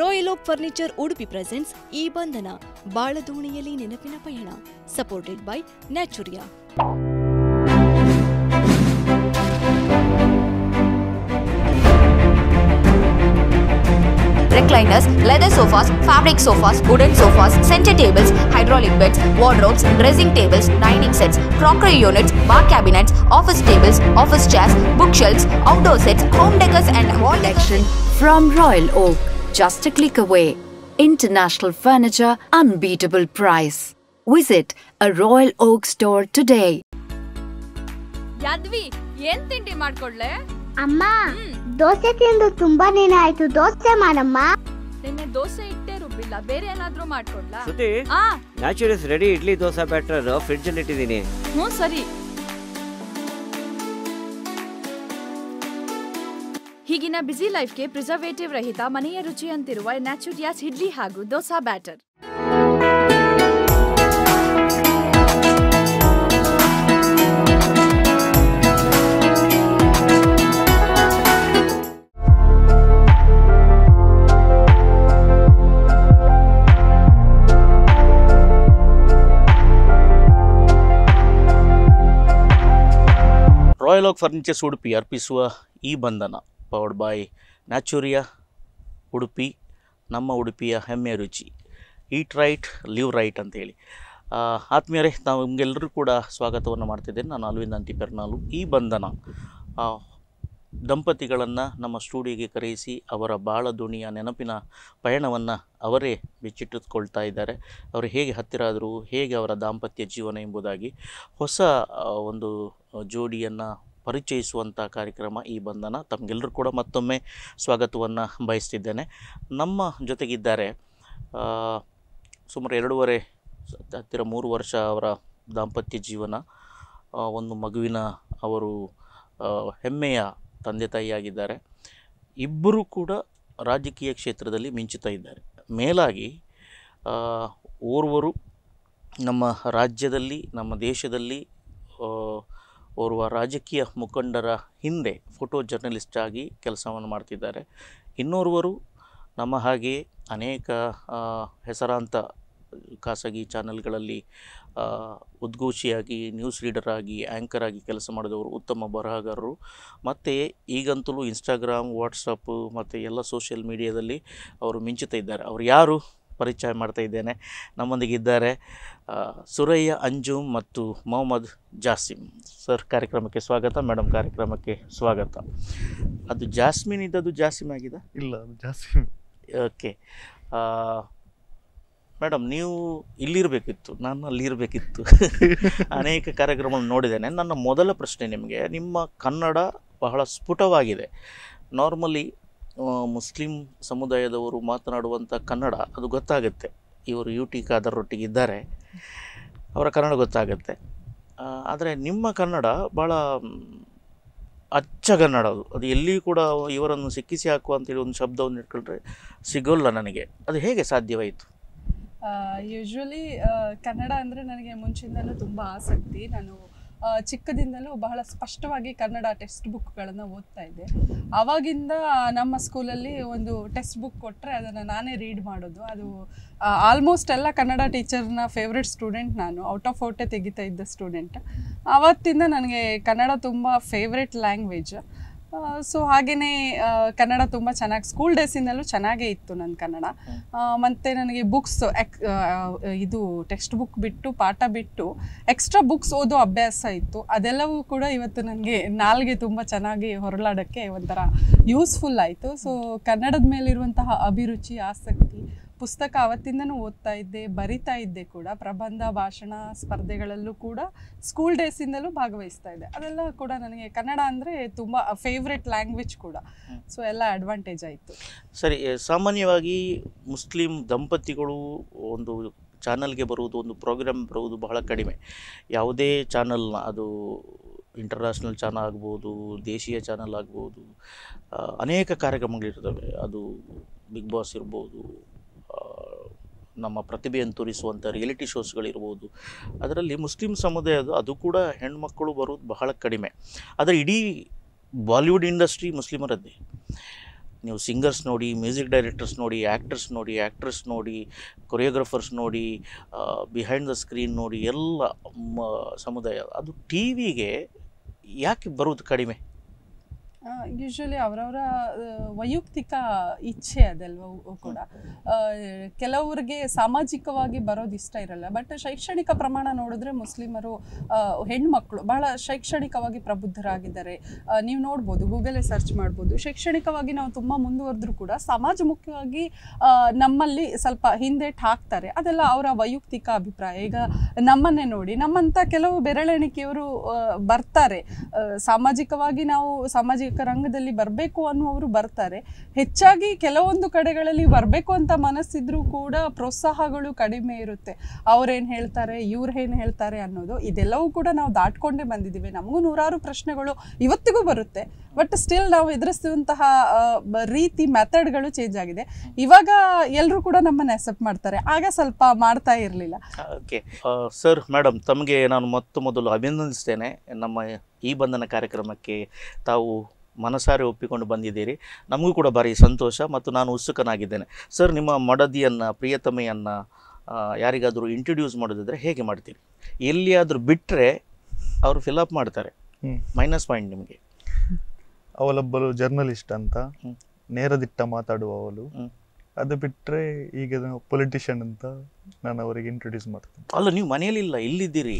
Royal Oak furniture Udupi presents ಈ ಬಂಧನ ಬಾಳದೋಣಿಯಲ್ಲಿ ನೆನಪಿನ ಪಯಣ supported by Naturia recliners, leather sofas, fabric sofas, wooden sofas, center tables, hydraulic beds, wardrobes, dressing tables, dining sets, crockery units, bar cabinets, office tables, office chairs, bookshelves, outdoor sets, home decors and wall decoration from Royal Oak. just a click away. International Furniture Unbeatable Price. Visit a Royal Oak store today. Yadvi ಏನ್ ತಿಂಡಿ ಮಾಡ್ಕೊಡ್ಲೆ ಅಮ್ಮ ದೋಸೆ ತಿಂದು ತುಂಬಾ ದಿನ ಆಯ್ತು ದೋಸೆ ಮಾಡಮ್ಮ ನಿನ್ನೆ ದೋಸೆ ಇಟ್ಟೆ ರುಬ್ಬಿಲ್ಲ ಬೇರೆ ಏನಾದ್ರೂ ಮಾಡ್ಕೊಡ್ಲಾ ಶ್ರುತಿ ಆ naturals ready idli dosa batter fridge ಅಲ್ಲಿ ಇಟ್ಟಿದ್ದೀನಿ ಹ್ಞೂ ಸರಿ ಹೀಗಿನ ಬ್ಯುಸಿ ಲೈಫ್ಗೆ ಪ್ರಿಸರ್ವೇಟಿವ್ ರಹಿತ ಮನೆಯ ರುಚಿಯಂತಿರುವ ನ್ಯಾಚುರಿಯಾಸ್ ಇಡ್ಲಿ ಹಾಗೂ dosa batter Royal Oak furnitures Udupi ಅರ್ಪಿಸುವ ಈ ಬಂಧನ ಪವರ್ಡ್ ಬೈ ನ್ಯಾಚುರಿಯಾ ಉಡುಪಿ ನಮ್ಮ ಉಡುಪಿಯ ಹೆಮ್ಮೆಯ ರುಚಿ ಈಟ್ ರೈಟ್ ಲಿವ್ ರೈಟ್ ಅಂತೇಳಿ ಆತ್ಮೀಯರೇ ನಾವು ನಿಮಗೆಲ್ಲರೂ ಕೂಡ ಸ್ವಾಗತವನ್ನು ಮಾಡ್ತಿದ್ದೇನೆ ನಾನು ಅಲ್ವಿಂದ ಪೆರ್ನಾಲು ಈ ಬಂಧನ ದಂಪತಿಗಳನ್ನು ನಮ್ಮ ಸ್ಟುಡಿಯೋಗೆ ಕರೆಯಿಸಿ ಅವರ ಬಾಳ ದೋಣಿಯ ನೆನಪಿನ ಪಯಣವನ್ನು ಅವರೇ ಬಿಚ್ಚಿಟ್ಟುಕೊಳ್ತಾ ಇದ್ದಾರೆ ಅವರು ಹೇಗೆ ಹತ್ತಿರ ಆದರು ಹೇಗೆ ಅವರ ದಾಂಪತ್ಯ ಜೀವನ ಎಂಬುದಾಗಿ ಹೊಸ ಒಂದು ಜೋಡಿಯನ್ನು ಪರಿಚಯಿಸುವಂಥ ಕಾರ್ಯಕ್ರಮ ಈ ಬಂಧನ ತಮಗೆಲ್ಲರೂ ಕೂಡ ಮತ್ತೊಮ್ಮೆ ಸ್ವಾಗತವನ್ನು ಬಯಸ್ತಿದ್ದೇನೆ ನಮ್ಮ ಜೊತೆಗಿದ್ದಾರೆ ಸುಮಾರು ಎರಡೂವರೆ ಹತ್ತಿರ ಮೂರು ವರ್ಷ ಅವರ ದಾಂಪತ್ಯ ಜೀವನ ಒಂದು ಮಗುವಿನ ಅವರು ಹೆಮ್ಮೆಯ ತಂದೆ ತಾಯಿಯಾಗಿದ್ದಾರೆ ಇಬ್ಬರೂ ಕೂಡ ರಾಜಕೀಯ ಕ್ಷೇತ್ರದಲ್ಲಿ ಮಿಂಚುತ್ತಾ ಇದ್ದಾರೆ ಮೇಲಾಗಿ ಓರ್ವರು ನಮ್ಮ ರಾಜ್ಯದಲ್ಲಿ ನಮ್ಮ ದೇಶದಲ್ಲಿ ಓರ್ವ ರಾಜಕೀಯ ಮುಖಂಡರ ಹಿಂದೆ ಫೋಟೋ ಜರ್ನಲಿಸ್ಟ್ ಆಗಿ ಕೆಲಸವನ್ನು ಮಾಡ್ತಿದ್ದಾರೆ ಇನ್ನೋರ್ವರು ನಮ್ಮ ಹಾಗೆ ಅನೇಕ ಹೆಸರಾಂತ ಖಾಸಗಿ ಚಾನೆಲ್ಗಳಲ್ಲಿ ಉದ್ಘೋಷಿಯಾಗಿ ನ್ಯೂಸ್ ರೀಡರ್ ಆಗಿ ಆ್ಯಂಕರ್ ಆಗಿ ಕೆಲಸ ಮಾಡಿದವರು ಉತ್ತಮ ಬರಹಗಾರರು ಮತ್ತು ಈಗಂತಲೂ ಇನ್ಸ್ಟಾಗ್ರಾಮ್ ವಾಟ್ಸಪ್ಪು ಮತ್ತು ಎಲ್ಲ ಸೋಷಿಯಲ್ ಮೀಡಿಯಾದಲ್ಲಿ ಅವರು ಮಿಂಚುತ್ತಿದ್ದಾರೆ ಅವರು ಯಾರು ಪರಿಚಯ ಮಾಡ್ತಾ ಇದ್ದೇನೆ ನಮ್ಮೊಂದಿಗಿದ್ದಾರೆ ಸುರಯ್ಯ ಅಂಜುಮ್ ಮತ್ತು ಮೊಹಮ್ಮದ್ ಜಾಸಿಮ್ ಸರ್ ಕಾರ್ಯಕ್ರಮಕ್ಕೆ ಸ್ವಾಗತ ಮೇಡಮ್ ಕಾರ್ಯಕ್ರಮಕ್ಕೆ ಸ್ವಾಗತ ಅದು ಜಾಸ್ಮಿನ್ ಇದ್ದದ್ದು ಜಾಸಿಮ್ ಆಗಿದೆ ಇಲ್ಲ ಜಾಸ್ಮಿನ್ ಓಕೆ ಮೇಡಮ್ ನೀವು ಇಲ್ಲಿರಬೇಕಿತ್ತು ನಾನು ಅಲ್ಲಿರಬೇಕಿತ್ತು ಅನೇಕ ಕಾರ್ಯಕ್ರಮಗಳನ್ನು ನೋಡಿದ್ದೇನೆ ನನ್ನ ಮೊದಲ ಪ್ರಶ್ನೆ ನಿಮಗೆ ನಿಮ್ಮ ಕನ್ನಡ ಬಹಳ ಸ್ಫುಟವಾಗಿದೆ ನಾರ್ಮಲಿ ಮುಸ್ಲಿಂ ಸಮುದಾಯದವರು ಮಾತನಾಡುವಂಥ ಕನ್ನಡ ಅದು ಗೊತ್ತಾಗುತ್ತೆ ಇವರು ಯು ಟಿ ಕಾದರೊಟ್ಟಿಗಿದ್ದಾರೆ ಇದ್ದಾರೆ ಅವರ ಕನ್ನಡ ಗೊತ್ತಾಗುತ್ತೆ ಆದರೆ ನಿಮ್ಮ ಕನ್ನಡ ಭಾಳ ಅಚ್ಚ ಕನ್ನಡ ಅದು ಅದು ಎಲ್ಲಿ ಕೂಡ ಇವರನ್ನು ಸಿಕ್ಕಿಸಿ ಹಾಕುವ ಅಂತೇಳಿ ಒಂದು ಶಬ್ದವನ್ನು ಇಟ್ಕೊಂಡ್ರೆ ಸಿಗೋಲ್ಲ ನನಗೆ ಅದು ಹೇಗೆ ಸಾಧ್ಯವಾಯಿತು ಯೂಶ್ವಲಿ ಕನ್ನಡ ಅಂದರೆ ನನಗೆ ಮುಂಚಿಂದಲೂ ತುಂಬ ಆಸಕ್ತಿ ನಾನು ಚಿಕ್ಕದಿಂದಲೂ ಬಹಳ ಸ್ಪಷ್ಟವಾಗಿ ಕನ್ನಡ ಟೆಕ್ಸ್ಟ್ ಬುಕ್ಗಳನ್ನು ಓದ್ತಾ ಇದ್ದೆ ಆವಾಗಿಂದ ನಮ್ಮ ಸ್ಕೂಲಲ್ಲಿ ಒಂದು ಟೆಕ್ಸ್ಟ್ ಬುಕ್ ಕೊಟ್ಟರೆ ಅದನ್ನು ನಾನೇ ರೀಡ್ ಮಾಡೋದು ಅದು ಆಲ್ಮೋಸ್ಟ್ ಎಲ್ಲ ಕನ್ನಡ ಟೀಚರ್ನ ಫೇವ್ರೆಟ್ ಸ್ಟೂಡೆಂಟ್ ನಾನು ಔಟ್ ಆಫ್ ಔಟೇ ತೆಗಿತಾ ಇದ್ದ ಸ್ಟೂಡೆಂಟ್ ಆವತ್ತಿಂದ ನನಗೆ ಕನ್ನಡ ತುಂಬ ಫೇವ್ರೆಟ್ ಲ್ಯಾಂಗ್ವೇಜ್ ಸೊ ಹಾಗೆಯೇ ಕನ್ನಡ ತುಂಬ ಚೆನ್ನಾಗಿ ಸ್ಕೂಲ್ ಡೇಸಿಂದಲೂ ಚೆನ್ನಾಗೇ ಇತ್ತು ನನ್ನ ಕನ್ನಡ ಮತ್ತು ನನಗೆ ಬುಕ್ಸ್ ಎಕ್ ಇದು ಟೆಕ್ಸ್ಟ್ ಬುಕ್ ಬಿಟ್ಟು ಪಾಠ ಬಿಟ್ಟು ಎಕ್ಸ್ಟ್ರಾ ಬುಕ್ಸ್ ಓದೋ ಅಭ್ಯಾಸ ಇತ್ತು ಅದೆಲ್ಲವೂ ಕೂಡ ಇವತ್ತು ನನಗೆ ನಾಲ್ಗೆ ತುಂಬ ಚೆನ್ನಾಗಿ ಹೊರಳಾಡೋಕ್ಕೆ ಒಂಥರ ಯೂಸ್ಫುಲ್ ಆಯಿತು ಸೊ ಕನ್ನಡದ ಮೇಲಿರುವಂತಹ ಅಭಿರುಚಿ ಆಸಕ್ತಿ ಪುಸ್ತಕ ಅವತ್ತಿಂದನೂ ಓದ್ತಾ ಇದ್ದೆ ಬರಿತಾ ಇದ್ದೆ ಕೂಡ ಪ್ರಬಂಧ ಭಾಷಣ ಸ್ಪರ್ಧೆಗಳಲ್ಲೂ ಕೂಡ ಸ್ಕೂಲ್ ಡೇಸಿಂದಲೂ ಭಾಗವಹಿಸ್ತಾ ಇದ್ದೆ ಅದೆಲ್ಲ ಕೂಡ ನನಗೆ ಕನ್ನಡ ಅಂದರೆ ತುಂಬ ಫೇವ್ರೆಟ್ ಲ್ಯಾಂಗ್ವೇಜ್ ಕೂಡ ಸೊ ಎಲ್ಲ ಅಡ್ವಾಂಟೇಜ್ ಆಯಿತು ಸರಿ ಸಾಮಾನ್ಯವಾಗಿ ಮುಸ್ಲಿಂ ದಂಪತಿಗಳು ಒಂದು ಚಾನಲ್ಗೆ ಬರುವುದು ಒಂದು ಪ್ರೋಗ್ರಾಮ್ ಬರುವುದು ಬಹಳ ಕಡಿಮೆ ಯಾವುದೇ ಚಾನಲ್ನ ಅದು ಇಂಟರ್ನ್ಯಾಷನಲ್ ಚಾನಲ್ ಆಗ್ಬೋದು ದೇಶೀಯ ಚಾನಲ್ ಆಗ್ಬೋದು ಅನೇಕ ಕಾರ್ಯಕ್ರಮಗಳಿರ್ತವೆ ಅದು ಬಿಗ್ ಬಾಸ್ ಇರ್ಬೋದು ನಮ್ಮ ಪ್ರತಿಭೆಯನ್ನು ತೋರಿಸುವಂಥ ರಿಯಾಲಿಟಿ ಶೋಸ್ಗಳಿರ್ಬೋದು ಅದರಲ್ಲಿ ಮುಸ್ಲಿಂ ಸಮುದಾಯದ ಅದು ಕೂಡ ಹೆಣ್ಮಕ್ಕಳು ಬರೋದು ಬಹಳ ಕಡಿಮೆ ಆದರೆ ಇಡೀ ಬಾಲಿವುಡ್ ಇಂಡಸ್ಟ್ರಿ ಮುಸ್ಲಿಮರದ್ದೇ ನೀವು ಸಿಂಗರ್ಸ್ ನೋಡಿ ಮ್ಯೂಸಿಕ್ ಡೈರೆಕ್ಟರ್ಸ್ ನೋಡಿ ಆ್ಯಕ್ಟರ್ಸ್ ನೋಡಿ ಆ್ಯಕ್ಟ್ರೆಸ್ ನೋಡಿ ಕೊರಿಯೋಗ್ರಫರ್ಸ್ ನೋಡಿ ಬಿಹೈಂಡ್ ದ ಸ್ಕ್ರೀನ್ ನೋಡಿ ಎಲ್ಲ ಸಮುದಾಯ ಅದು ಟಿ ವಿಗೆ ಯಾಕೆ ಬರೋದು ಕಡಿಮೆ ಯೂಶ್ವಲಿ ಅವರವರ ವೈಯಕ್ತಿಕ ಇಚ್ಛೆ ಅದಲ್ವ ಕೂಡ ಕೆಲವರಿಗೆ ಸಾಮಾಜಿಕವಾಗಿ ಬರೋದು ಇಷ್ಟ ಇರಲ್ಲ ಬಟ್ ಶೈಕ್ಷಣಿಕ ಪ್ರಮಾಣ ನೋಡಿದ್ರೆ ಮುಸ್ಲಿಮರು ಹೆಣ್ಮಕ್ಳು ಬಹಳ ಶೈಕ್ಷಣಿಕವಾಗಿ ಪ್ರಬುದ್ಧರಾಗಿದ್ದಾರೆ ನೀವು ನೋಡ್ಬೋದು ಗೂಗಲೇ ಸರ್ಚ್ ಮಾಡ್ಬೋದು ಶೈಕ್ಷಣಿಕವಾಗಿ ನಾವು ತುಂಬ ಮುಂದುವರೆದ್ರೂ ಕೂಡ ಸಮಾಜ ಮುಖ್ಯವಾಗಿ ನಮ್ಮಲ್ಲಿ ಸ್ವಲ್ಪ ಹಿಂದೇಟ್ ಹಾಕ್ತಾರೆ ಅದೆಲ್ಲ ಅವರ ವೈಯಕ್ತಿಕ ಅಭಿಪ್ರಾಯ ಈಗ ನಮ್ಮನ್ನೇ ನೋಡಿ ನಮ್ಮಂಥ ಕೆಲವು ಬೆರಳೆಣಿಕೆಯವರು ಬರ್ತಾರೆ ಸಾಮಾಜಿಕವಾಗಿ ನಾವು ಸಾಮಾಜಿಕ ರಂಗದಲ್ಲಿ ಬರಬೇಕು ಅನ್ನುವರು ಬರ್ತಾರೆ ಹೆಚ್ಚಾಗಿ ಕೆಲವೊಂದು ಕಡೆಗಳಲ್ಲಿ ಬರಬೇಕು ಅಂತ ಮನಸ್ಸಿದ್ರೂ ಕೂಡ ಪ್ರೋತ್ಸಾಹಗಳು ಕಡಿಮೆ ಇರುತ್ತೆ ಅವ್ರೇನು ಹೇಳ್ತಾರೆ ಇವ್ರು ಏನು ಹೇಳ್ತಾರೆ ಅನ್ನೋದು ಇದೆಲ್ಲವೂ ಕೂಡ ನಾವು ದಾಟ್ಕೊಂಡೇ ಬಂದಿದ್ದೀವಿ ನಮಗೂ ನೂರಾರು ಪ್ರಶ್ನೆಗಳು ಇವತ್ತಿಗೂ ಬರುತ್ತೆ ಬಟ್ ಸ್ಟಿಲ್ ನಾವು ಎದುರಿಸುವಂತಹ ರೀತಿ ಮೆಥಡ್ಗಳು ಚೇಂಜ್ ಆಗಿದೆ ಇವಾಗ ಎಲ್ಲರೂ ಕೂಡ ನಮ್ಮನ್ನು ಅಕ್ಸೆಪ್ಟ್ ಮಾಡ್ತಾರೆ ಆಗ ಸ್ವಲ್ಪ ಮಾಡ್ತಾ ಇರಲಿಲ್ಲ ಓಕೆ ಸರ್ ಮೇಡಮ್ ತಮಗೆ ನಾನು ಮೊತ್ತ ಮೊದಲು ಅಭಿನಂದಿಸ್ತೇನೆ ನಮ್ಮ ಈ ಬಂಧನ ಕಾರ್ಯಕ್ರಮಕ್ಕೆ ತಾವು ಮನಸಾರೆ ಒಪ್ಪಿಕೊಂಡು ಬಂದಿದ್ದೀರಿ ನಮಗೂ ಕೂಡ ಭಾರಿ ಸಂತೋಷ ಮತ್ತು ನಾನು ಉತ್ಸುಕನಾಗಿದ್ದೇನೆ ಸರ್ ನಿಮ್ಮ ಮಡದಿಯನ್ನು ಪ್ರಿಯತಮೆಯನ್ನು ಯಾರಿಗಾದರೂ ಇಂಟ್ರೊಡ್ಯೂಸ್ ಮಾಡೋದಿದ್ರೆ ಹೇಗೆ ಮಾಡ್ತೀರಿ ಎಲ್ಲಿಯಾದರೂ ಬಿಟ್ಟರೆ ಅವರು ಫಿಲಪ್ ಮಾಡ್ತಾರೆ ಮೈನಸ್ ಪಾಯಿಂಟ್ ನಿಮಗೆ ಅವಳೊಬ್ಬರು ಜರ್ನಲಿಸ್ಟ್ ಅಂತ ನೇರದಿಟ್ಟ ಮಾತಾಡುವವಳು ಅದು ಬಿಟ್ಟರೆ ಈಗ ಪೊಲಿಟಿಷಿಯನ್ ಅಂತ ನಾನು ಅವರಿಗೆ ಇಂಟ್ರೊಡ್ಯೂಸ್ ಮಾಡ್ತೀನಿ ಅಲ್ಲ ನೀವು ಮನೆಯಲ್ಲಿ ಇಲ್ಲ ಇಲ್ಲಿದ್ದೀರಿ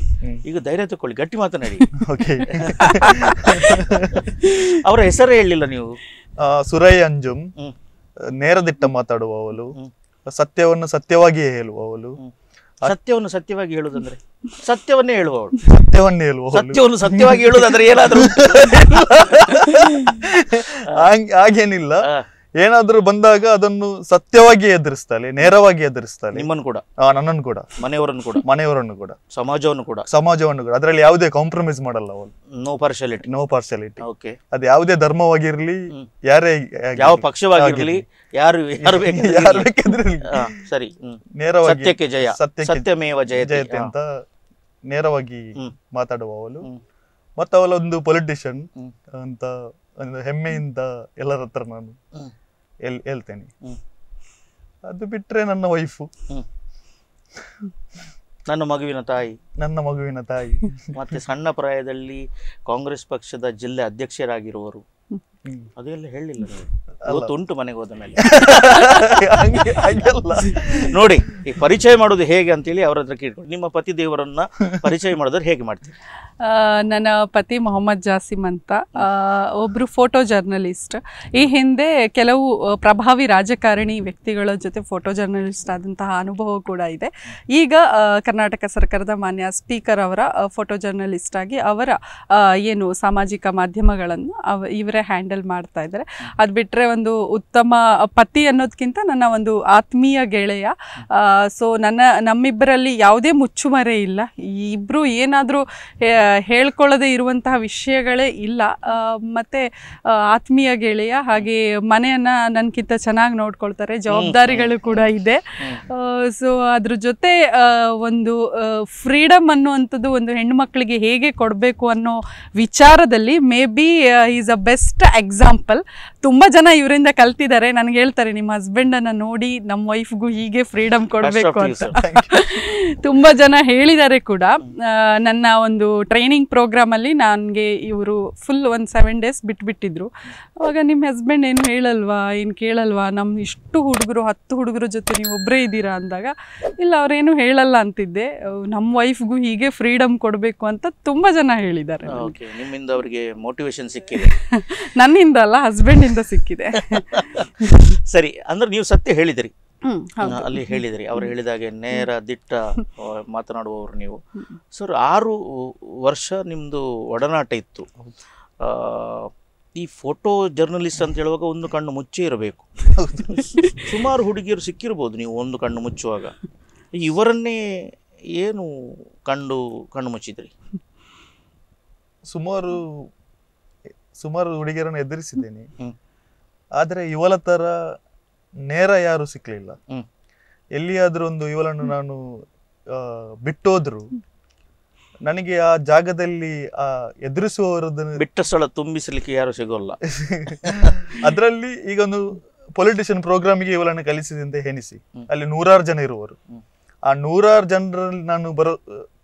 ಈಗ ಧೈರ್ಯ ತಗೊಳ್ಳಿ ಗಟ್ಟಿ ಮಾತನಾಡಿ ಓಕೆ ಅವರ ಹೆಸರೇ ಹೇಳಿಲ್ಲ ನೀವು ಸುರೈ ಅಂಜುಮ್ ನೇರದಿಟ್ಟ ಮಾತಾಡುವವಳು ಸತ್ಯವನ್ನು ಸತ್ಯವಾಗಿಯೇ ಹೇಳುವವಳು ಸತ್ಯವನ್ನು ಸತ್ಯವಾಗಿ ಹೇಳುವುದಂದ್ರೆ ಸತ್ಯವನ್ನೇ ಹೇಳುವವಳು ಸತ್ಯವನ್ನೇ ಹೇಳುವ ಸತ್ಯವನ್ನು ಸತ್ಯವಾಗಿ ಹೇಳುವುದಂದ್ರೆ ಏನಾದ್ರೂ ಹಾಗೇನಿಲ್ಲ ಏನಾದ್ರೂ ಬಂದಾಗ ಅದನ್ನು ಸತ್ಯವಾಗಿ ಎದುರಿಸ್ತಾಳೆ ನೇರವಾಗಿ ಎದುರಿಸ್ತಾಳೆ ನಿಮ್ಮನ್ನು ಕೂಡ ನನ್ನನ್ನು ಕೂಡ ಮನೆಯವರನ್ನು ಕೂಡ ಮನೆಯವರನ್ನು ಕೂಡ ಸಮಾಜವನ್ನು ಕೂಡ ಸಮಾಜವನ್ನು ಕೂಡ ಅದರಲ್ಲಿ ಯಾವುದೇ ಕಾಂಪ್ರಮೈಸ್ ಮಾಡಲ್ಲ ಅವಳು no partiality no partiality okay ಅದ್ ಯಾವುದೇ ಧರ್ಮವಾಗಿರ್ಲಿ ಯಾರೇ ಯಾವ ಪಕ್ಷವಾಗಿರ್ಲಿ ಯಾರು ಯಾರು ಯಾರು ಇರ್ಲಿ. ಸರಿ ನೇರವಾಗಿ ಸತ್ಯಕ್ಕೆ ಜಯ ಸತ್ಯ ಸತ್ಯಮೇವ ಜಯ ಜಯತೆ ಅಂತ ನೇರವಾಗಿ ಮಾತಾಡುವ ಅವಳು ಮತ್ತೆ ಅವಲೊಂದು ಒಂದು ಪೊಲಿಟಿಷಿಯನ್ ಅಂತ ಹೆಮ್ಮೆಯಿಂದ ಎಲ್ಲರ ಹತ್ರ ನಾನು ಎಲ್ ಹೇಳ್ತೇನೆ ಅದು ಬಿಟ್ರೆ ನನ್ನ ವೈಫು ನನ್ನ ಮಗುವಿನ ತಾಯಿ ನನ್ನ ಮಗುವಿನ ತಾಯಿ ಮತ್ತೆ ಸಣ್ಣ ಪ್ರಾಯದಲ್ಲಿ ಕಾಂಗ್ರೆಸ್ ಪಕ್ಷದ ಜಿಲ್ಲೆ ಅಧ್ಯಕ್ಷರಾಗಿರುವರು ಅದೆಲ್ಲ ಹೇಳಿಲ್ಲ ಗೊತ್ತುಂಟು ಮನೆಗೆ ಹೋದ ಮೇಲೆ ನೋಡಿ ಈ ಪರಿಚಯ ಮಾಡೋದು ಹೇಗೆ ಅಂತೇಳಿ ಅವ್ರ ಹತ್ರ ಕೇಳ್ಕೊಂಡು ನಿಮ್ಮ ಪತಿ ದೇವರನ್ನ ಪರಿಚಯ ಮಾಡಿದ್ರೆ ಹೇಗೆ ಮಾಡ್ತೀವಿ ನನ್ನ ಪತಿ ಮೊಹಮ್ಮದ್ ಜಾಸಿಮ್ ಅಂತ ಒಬ್ಬರು ಫೋಟೋ ಜರ್ನಲಿಸ್ಟ್ ಈ ಹಿಂದೆ ಕೆಲವು ಪ್ರಭಾವಿ ರಾಜಕಾರಣಿ ವ್ಯಕ್ತಿಗಳ ಜೊತೆ ಫೋಟೋ ಜರ್ನಲಿಸ್ಟ್ ಆದಂತಹ ಅನುಭವ ಕೂಡ ಇದೆ ಈಗ ಕರ್ನಾಟಕ ಸರ್ಕಾರದ ಮಾನ್ಯ ಸ್ಪೀಕರ್ ಅವರ ಫೋಟೋ ಜರ್ನಲಿಸ್ಟ್ ಆಗಿ ಅವರ ಏನು ಸಾಮಾಜಿಕ ಮಾಧ್ಯಮಗಳನ್ನು ಅವ ಇವರೇ ಹ್ಯಾಂಡಲ್ ಮಾಡ್ತಾ ಇದ್ದಾರೆ ಅದು ಬಿಟ್ಟರೆ ಒಂದು ಉತ್ತಮ ಪತಿ ಅನ್ನೋದಕ್ಕಿಂತ ನನ್ನ ಒಂದು ಆತ್ಮೀಯ ಗೆಳೆಯ ಸೊ ನನ್ನ ನಮ್ಮಿಬ್ಬರಲ್ಲಿ ಯಾವುದೇ ಮುಚ್ಚುಮರೆ ಇಲ್ಲ ಇಬ್ಬರು ಏನಾದರೂ ಹೇಳ್ಕೊಳ್ಳದೆ ಇರುವಂತಹ ವಿಷಯಗಳೇ ಇಲ್ಲ ಮತ್ತು ಆತ್ಮೀಯ ಗೆಳೆಯ ಹಾಗೆ ಮನೆಯನ್ನು ನನಗಿಂತ ಚೆನ್ನಾಗಿ ನೋಡ್ಕೊಳ್ತಾರೆ ಜವಾಬ್ದಾರಿಗಳು ಕೂಡ ಇದೆ ಸೊ ಅದ್ರ ಜೊತೆ ಒಂದು ಫ್ರೀಡಮ್ ಅನ್ನುವಂಥದ್ದು ಒಂದು ಹೆಣ್ಣುಮಕ್ಕಳಿಗೆ ಹೇಗೆ ಕೊಡಬೇಕು ಅನ್ನೋ ವಿಚಾರದಲ್ಲಿ maybe is a best example ತುಂಬ ಜನ ಇವರಿಂದ ಕಲ್ತಿದ್ದಾರೆ ನನ್ಗೆ ಹೇಳ್ತಾರೆ ನಿಮ್ಮ ಅನ್ನ ನೋಡಿ ನಮ್ಮ ವೈಫ್ಗೂ ಹೀಗೆ ಫ್ರೀಡಮ್ ಕೊಡಬೇಕು ಅಂತ ತುಂಬಾ ಜನ ಹೇಳಿದ್ದಾರೆ ಕೂಡ ನನ್ನ ಒಂದು ಟ್ರೈನಿಂಗ್ ಪ್ರೋಗ್ರಾಮ್ ಅಲ್ಲಿ ನನಗೆ ಇವರು ಫುಲ್ ಒನ್ ಸೆವೆನ್ ಡೇಸ್ ಬಿಟ್ಬಿಟ್ಟಿದ್ರು ಅವಾಗ ನಿಮ್ಮ ಹಸ್ಬೆಂಡ್ ಏನು ಹೇಳಲ್ವಾ ಏನು ಕೇಳಲ್ವಾ ನಮ್ ಇಷ್ಟು ಹುಡುಗರು ಹತ್ತು ಹುಡುಗರ ಜೊತೆ ನೀವು ಒಬ್ಬರೇ ಇದ್ದೀರಾ ಅಂದಾಗ ಇಲ್ಲ ಅವ್ರೇನು ಹೇಳಲ್ಲ ಅಂತಿದ್ದೆ ನಮ್ಮ ವೈಫ್ಗೂ ಹೀಗೆ ಫ್ರೀಡಮ್ ಕೊಡಬೇಕು ಅಂತ ತುಂಬಾ ಜನ ಹೇಳಿದ್ದಾರೆ ನಿಮ್ಮಿಂದ ಅವರಿಗೆ ಸಿಕ್ಕಿದೆ ನನ್ನಿಂದ ಅಲ್ಲ ಹಸ್ಬೆಂಡಿಂದ ಸಿಕ್ಕಿದೆ ಸರಿ ಅಂದ್ರೆ ನೀವು ಸತ್ಯ ಹೇಳಿದಿರಿ ಅಲ್ಲಿ ಹೇಳಿದ್ರಿ ಅವ್ರು ಹೇಳಿದಾಗೆ ನೇರ ದಿಟ್ಟ ಮಾತನಾಡುವವರು ನೀವು ಸರ್ ಆರು ವರ್ಷ ನಿಮ್ಮದು ಒಡನಾಟ ಇತ್ತು ಈ ಫೋಟೋ ಜರ್ನಲಿಸ್ಟ್ ಅಂತ ಹೇಳುವಾಗ ಒಂದು ಕಣ್ಣು ಮುಚ್ಚಿ ಇರಬೇಕು ಸುಮಾರು ಹುಡುಗಿಯರು ಸಿಕ್ಕಿರ್ಬೋದು ನೀವು ಒಂದು ಕಣ್ಣು ಮುಚ್ಚುವಾಗ ಇವರನ್ನೇ ಏನು ಕಂಡು ಕಣ್ಣು ಮುಚ್ಚಿದ್ರಿ ಸುಮಾರು ಸುಮಾರು ಹುಡುಗಿಯರನ್ನು ಎದುರಿಸಿದ್ದೇನೆ ಆದರೆ ಇವಳ ಥರ ನೇರ ಯಾರು ಸಿಕ್ಕಲಿಲ್ಲ ಎಲ್ಲಿಯಾದರೂ ಒಂದು ಇವಳನ್ನು ನಾನು ಬಿಟ್ಟೋದ್ರು ನನಗೆ ಆ ಜಾಗದಲ್ಲಿ ಆ ಎದುರಿಸುವವರದನ್ನು ಬಿಟ್ಟ ಸ್ಥಳ ತುಂಬಿಸಲಿಕ್ಕೆ ಯಾರು ಸಿಗೋಲ್ಲ ಅದರಲ್ಲಿ ಈಗ ಒಂದು ಪೊಲಿಟಿಷಿಯನ್ ಪ್ರೋಗ್ರಾಮಿಗೆ ಇವಳನ್ನು ಕಲಿಸಿದಂತೆ ಎನಿಸಿ ಅಲ್ಲಿ ನೂರಾರು ಜನ ಇರುವರು ಆ ನೂರಾರು ಜನರಲ್ಲಿ ನಾನು ಬರೋ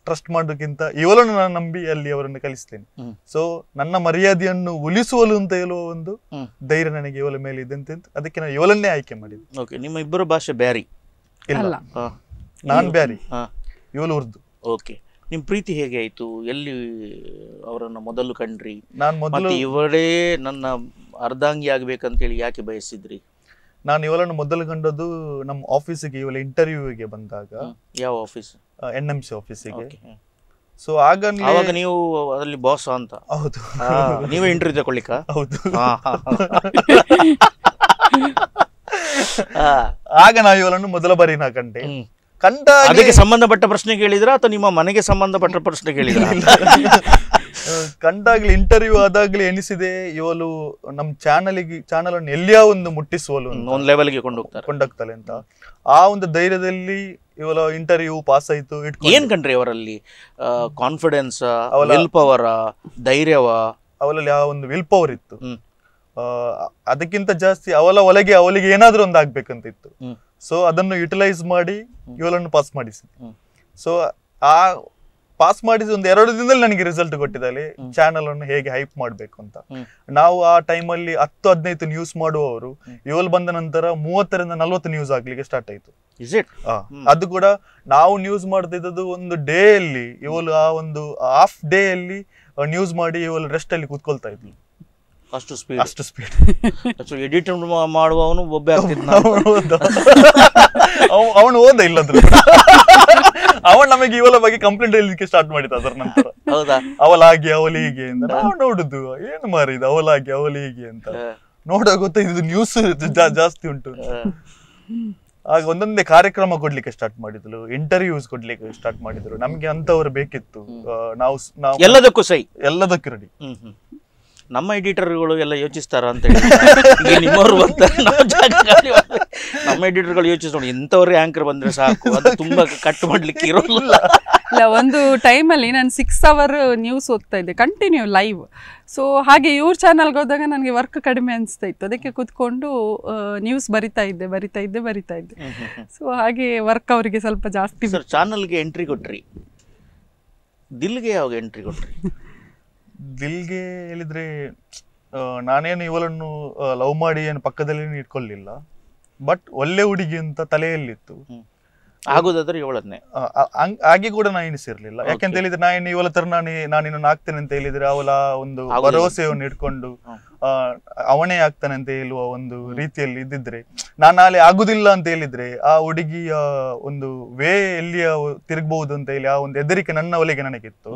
ಟ್ರಸ್ಟ್ ಮಾಡೋಕ್ಕಿಂತ ಇವಳನ್ನು ನಾನು ನಂಬಿ ಅಲ್ಲಿ ಅವರನ್ನು ಕಲಿಸ್ತೇನೆ ಸೊ ನನ್ನ ಮರ್ಯಾದೆಯನ್ನು ಉಳಿಸುವಲು ಅಂತ ಹೇಳುವ ಒಂದು ಧೈರ್ಯ ನನಗೆ ಇವಳ ಮೇಲೆ ಇದೆ ಅಂತ ಅದಕ್ಕೆ ನಾನು ಇವಳನ್ನೇ ಆಯ್ಕೆ ಮಾಡಿದೆ ಓಕೆ ನಿಮ್ಮ ಇಬ್ಬರ ಭಾಷೆ ಬ್ಯಾರಿ ಇಲ್ಲ ನಾನು ಬ್ಯಾರಿ ಇವಳು ಉರ್ದು ಓಕೆ ನಿಮ್ ಪ್ರೀತಿ ಹೇಗೆ ಆಯ್ತು ಎಲ್ಲಿ ಅವರನ್ನು ಮೊದಲು ಕಂಡ್ರಿ ನಾನು ಮೊದಲು ಇವಳೇ ನನ್ನ ಅರ್ಧಾಂಗಿ ಆಗ್ಬೇಕಂತ ಹೇಳಿ ಯಾಕೆ ಬಯಸಿದ್ರಿ ನಾನು ಇವಳನ್ನು ಮೊದಲು ಕಂಡದ್ದು ನಮ್ಮ ಆಫೀಸಿಗೆ ಇವಳ ಇಂಟರ್ವ್ಯೂಗೆ ಬಂದಾಗ ಯಾವ ಆಫೀಸ್ ಎನ್ ಎಂ ಸಿ ಆಫೀಸಿಗೆ ಸೊ ಆಗ ನೀವು ಅದರಲ್ಲಿ ಬಾಸ್ ಅಂತ ಹೌದು ನೀವೇ ಇಂಟರ್ವ್ಯೂ ತಗೊಳ್ಳಿಕ್ಕ ಹೌದು ಆಗ ನಾವು ಇವಳನ್ನು ಮೊದಲ ಬಾರಿ ನಾ ಕಂಡೆ ಕಂಡ ಅದಕ್ಕೆ ಸಂಬಂಧಪಟ್ಟ ಪ್ರಶ್ನೆ ಕೇಳಿದ್ರ ಅಥವಾ ನಿಮ್ಮ ಮನೆಗೆ ಸಂಬಂಧಪಟ್ಟ ಪ್ರಶ್ನೆ ಕೇಳಿದ್ರ ಕಂಡಾಗ್ಲಿ ಇಂಟರ್ವ್ಯೂ ಆದಾಗ್ಲಿ ಎನಿಸಿದೆ ಇವಳು ನಮ್ಮ ಚಾನಲ್ಗೆ ಚಾನಲ್ ಅನ್ನು ಎಲ್ಲಿಯ ಒಂದು ಮುಟ್ಟಿಸುವಲು ಒಂದು ಲೆವೆಲ್ಗೆ ಕೊಂಡೋಗ್ತಾರೆ ಕೊಂಡೋಗ್ತಾಳೆ ಅಂತ ಆ ಒಂದು ಧೈರ್ಯದಲ್ಲಿ ಇವಳ ಇಂಟರ್ವ್ಯೂ ಪಾಸ್ ಆಯ್ತು ಏನ್ ಕಂಡ್ರಿ ಅವರಲ್ಲಿ ಕಾನ್ಫಿಡೆನ್ಸ್ ಅವಳ ವಿಲ್ ಪವರ್ ಧೈರ್ಯವ ಅವಳಲ್ಲಿ ಆ ಒಂದು ವಿಲ್ ಪವರ್ ಇತ್ತು ಅದಕ್ಕಿಂತ ಜಾಸ್ತಿ ಅವಳ ಒಳಗೆ ಅವಳಿಗೆ ಏನಾದ್ರೂ ಒಂದು ಆಗ್ಬೇಕಂತ ಇತ್ತು ಸೊ ಅದನ್ನು ಯುಟಿಲೈಸ್ ಮಾಡಿ ಇವಳನ್ನು ಪಾಸ್ ಮಾಡಿಸಿ ಸೊ ಆ ಪಾಸ್ ಮಾಡಿದ ಒಂದು ಎರಡು ದಿನದಲ್ಲಿ ನನಗೆ ರಿಸಲ್ಟ್ ಕೊಟ್ಟಿದ್ದಲ್ಲಿ ಚಾನೆಲ್ ಅನ್ನು ಹೇಗೆ ಹೈಪ್ ಮಾಡ್ಬೇಕು ಅಂತ ನಾವು ಆ ಟೈಮಲ್ಲಿ ಹತ್ತು ಹದಿನೈದು ನ್ಯೂಸ್ ಮಾಡುವವರು ಇವಲ್ ಬಂದ ನಂತರ ಮೂವತ್ತರಿಂದ ನಲ್ವತ್ತು ನ್ಯೂಸ್ ಆಗ್ಲಿಕ್ಕೆ ಸ್ಟಾರ್ಟ್ ಆಯ್ತು ಅದು ಕೂಡ ನಾವು ನ್ಯೂಸ್ ಮಾಡ್ತಿದ್ದದ್ದು ಒಂದು ಡೇ ಅಲ್ಲಿ ಇವಲು ಆ ಒಂದು ಹಾಫ್ ಡೇ ಅಲ್ಲಿ ನ್ಯೂಸ್ ಮಾಡಿ ಇವಲು ರೆಸ್ಟ್ ಅಲ್ಲಿ ಕೂತ್ಕೊಳ್ತಾ ಇದ್ವಿ ಅಷ್ಟು ಸ್ಪೀಡ್ ಅಷ್ಟು ಸ್ಪೀಡ್ ಎಡಿಟ್ ಮಾಡುವವನು ಒಬ್ಬ ಅವನು ಓದ ಇಲ್ಲಂದ್ರೆ ಅವ ನಮಗೆ ಇವಳ ಬಗ್ಗೆ ಕಂಪ್ಲೇಂಟ್ ಹೇಳಲಿಕ್ಕೆ ಸ್ಟಾರ್ಟ್ ಮಾಡಿದ ಅದರ ನಂತರ ಹೌದಾ ಅವಲಾಗಿ ಹೀಗೆ ಅಂತ ನಾವು ನೋಡುದು ಏನು ಮಾರಿದ ಅವಲಾಗಿ ಹೀಗೆ ಅಂತ ನೋಡುವಾಗ ಗೊತ್ತಾಯ್ತು ನ್ಯೂಸ್ ಜಾಸ್ತಿ ಉಂಟು ಆಗ ಒಂದೊಂದೇ ಕಾರ್ಯಕ್ರಮ ಕೊಡ್ಲಿಕ್ಕೆ ಸ್ಟಾರ್ಟ್ ಮಾಡಿದ್ರು ಇಂಟರ್ವ್ಯೂಸ್ ಕೊಡ್ಲಿಕ್ಕೆ ಸ್ಟಾರ್ಟ್ ಮಾಡಿದ್ರು ನಮ್ಗೆ ಅಂತವ್ರು ಬೇಕಿತ್ತು ನಾವು ಎಲ್ಲದಕ್ಕೂ ಸೈ ಎಲ್ಲದಕ್ಕೂ ರೆಡಿ ನಮ್ಮ ಎಡಿಟರ್ಗಳು ಎಲ್ಲ ಯೋಚಿಸ್ತಾರ ಅಂತ ಹೇಳಿ ನಿಮ್ಮವರು ಬರ್ತಾರೆ ನಮ್ಮ ಎಡಿಟರ್ಗಳು ಯೋಚಿಸೋಣ ಆಂಕರ್ ಬಂದ್ರೆ ಸಾಕು ಅದು ತುಂಬಾ ಕಟ್ ಮಾಡ್ಲಿಕ್ಕೆ ಇರೋಲ್ಲ ಇಲ್ಲ ಒಂದು ಟೈಮಲ್ಲಿ ನಾನು ಸಿಕ್ಸ್ ಅವರ್ ನ್ಯೂಸ್ ಓದ್ತಾ ಇದ್ದೆ ಕಂಟಿನ್ಯೂ ಲೈವ್ ಸೊ ಹಾಗೆ ಇವ್ರ ಚಾನಲ್ಗೆ ಹೋದಾಗ ನನಗೆ ವರ್ಕ್ ಕಡಿಮೆ ಅನಿಸ್ತಾ ಇತ್ತು ಅದಕ್ಕೆ ಕೂತ್ಕೊಂಡು ನ್ಯೂಸ್ ಬರಿತಾ ಇದ್ದೆ ಬರಿತಾ ಇದ್ದೆ ಬರಿತಾ ಇದ್ದೆ ಸೊ ಹಾಗೆ ವರ್ಕ್ ಅವರಿಗೆ ಸ್ವಲ್ಪ ಜಾಸ್ತಿ ಚಾನಲ್ಗೆ ಎಂಟ್ರಿ ಕೊಟ್ರಿ ದಿಲ್ಗೆ ಯಾವಾಗ ಎಂಟ್ರಿ ಕೊಟ್ರಿ ದಿಲ್ಗೆ ಹೇಳಿದ್ರೆ ನಾನೇನು ಇವಳನ್ನು ಲವ್ ಮಾಡಿ ಏನು ಪಕ್ಕದಲ್ಲಿ ಇಟ್ಕೊಳ್ಳಿಲ್ಲ ಬಟ್ ಒಳ್ಳೆ ಹುಡುಗಿ ಅಂತ ತಲೆಯಲ್ಲಿತ್ತು ಆಗೋದಾದ್ರೆ ಏಳನೇ ಆಗಿ ಕೂಡ ನಾ ಎಣಿಸಿರ್ಲಿಲ್ಲ ಯಾಕೆಂತ ಹೇಳಿದ್ರೆ ನಾ ಇನ್ನು ಇವಳ ತರ ನಾನು ನಿನ್ನನ್ನು ಆಗ್ತೇನೆ ಅಂತ ಹೇಳಿದ್ರೆ ಅವಳ ಒಂದು ಭರವಸೆಯನ್ನು ಇಟ್ಕೊಂಡು ಅವನೇ ಆಗ್ತಾನೆ ಅಂತ ಹೇಳುವ ಒಂದು ರೀತಿಯಲ್ಲಿ ಇದ್ದಿದ್ರೆ ನಾನು ನಾಳೆ ಆಗುದಿಲ್ಲ ಅಂತ ಹೇಳಿದ್ರೆ ಆ ಹುಡುಗಿಯ ಒಂದು ವೇ ಎಲ್ಲಿ ತಿರುಗಬಹುದು ಅಂತ ಹೇಳಿ ಆ ಒಂದು ಹೆದರಿಕೆ ನನ್ನ ಅವಳಿಗೆ ನನಗಿತ್ತು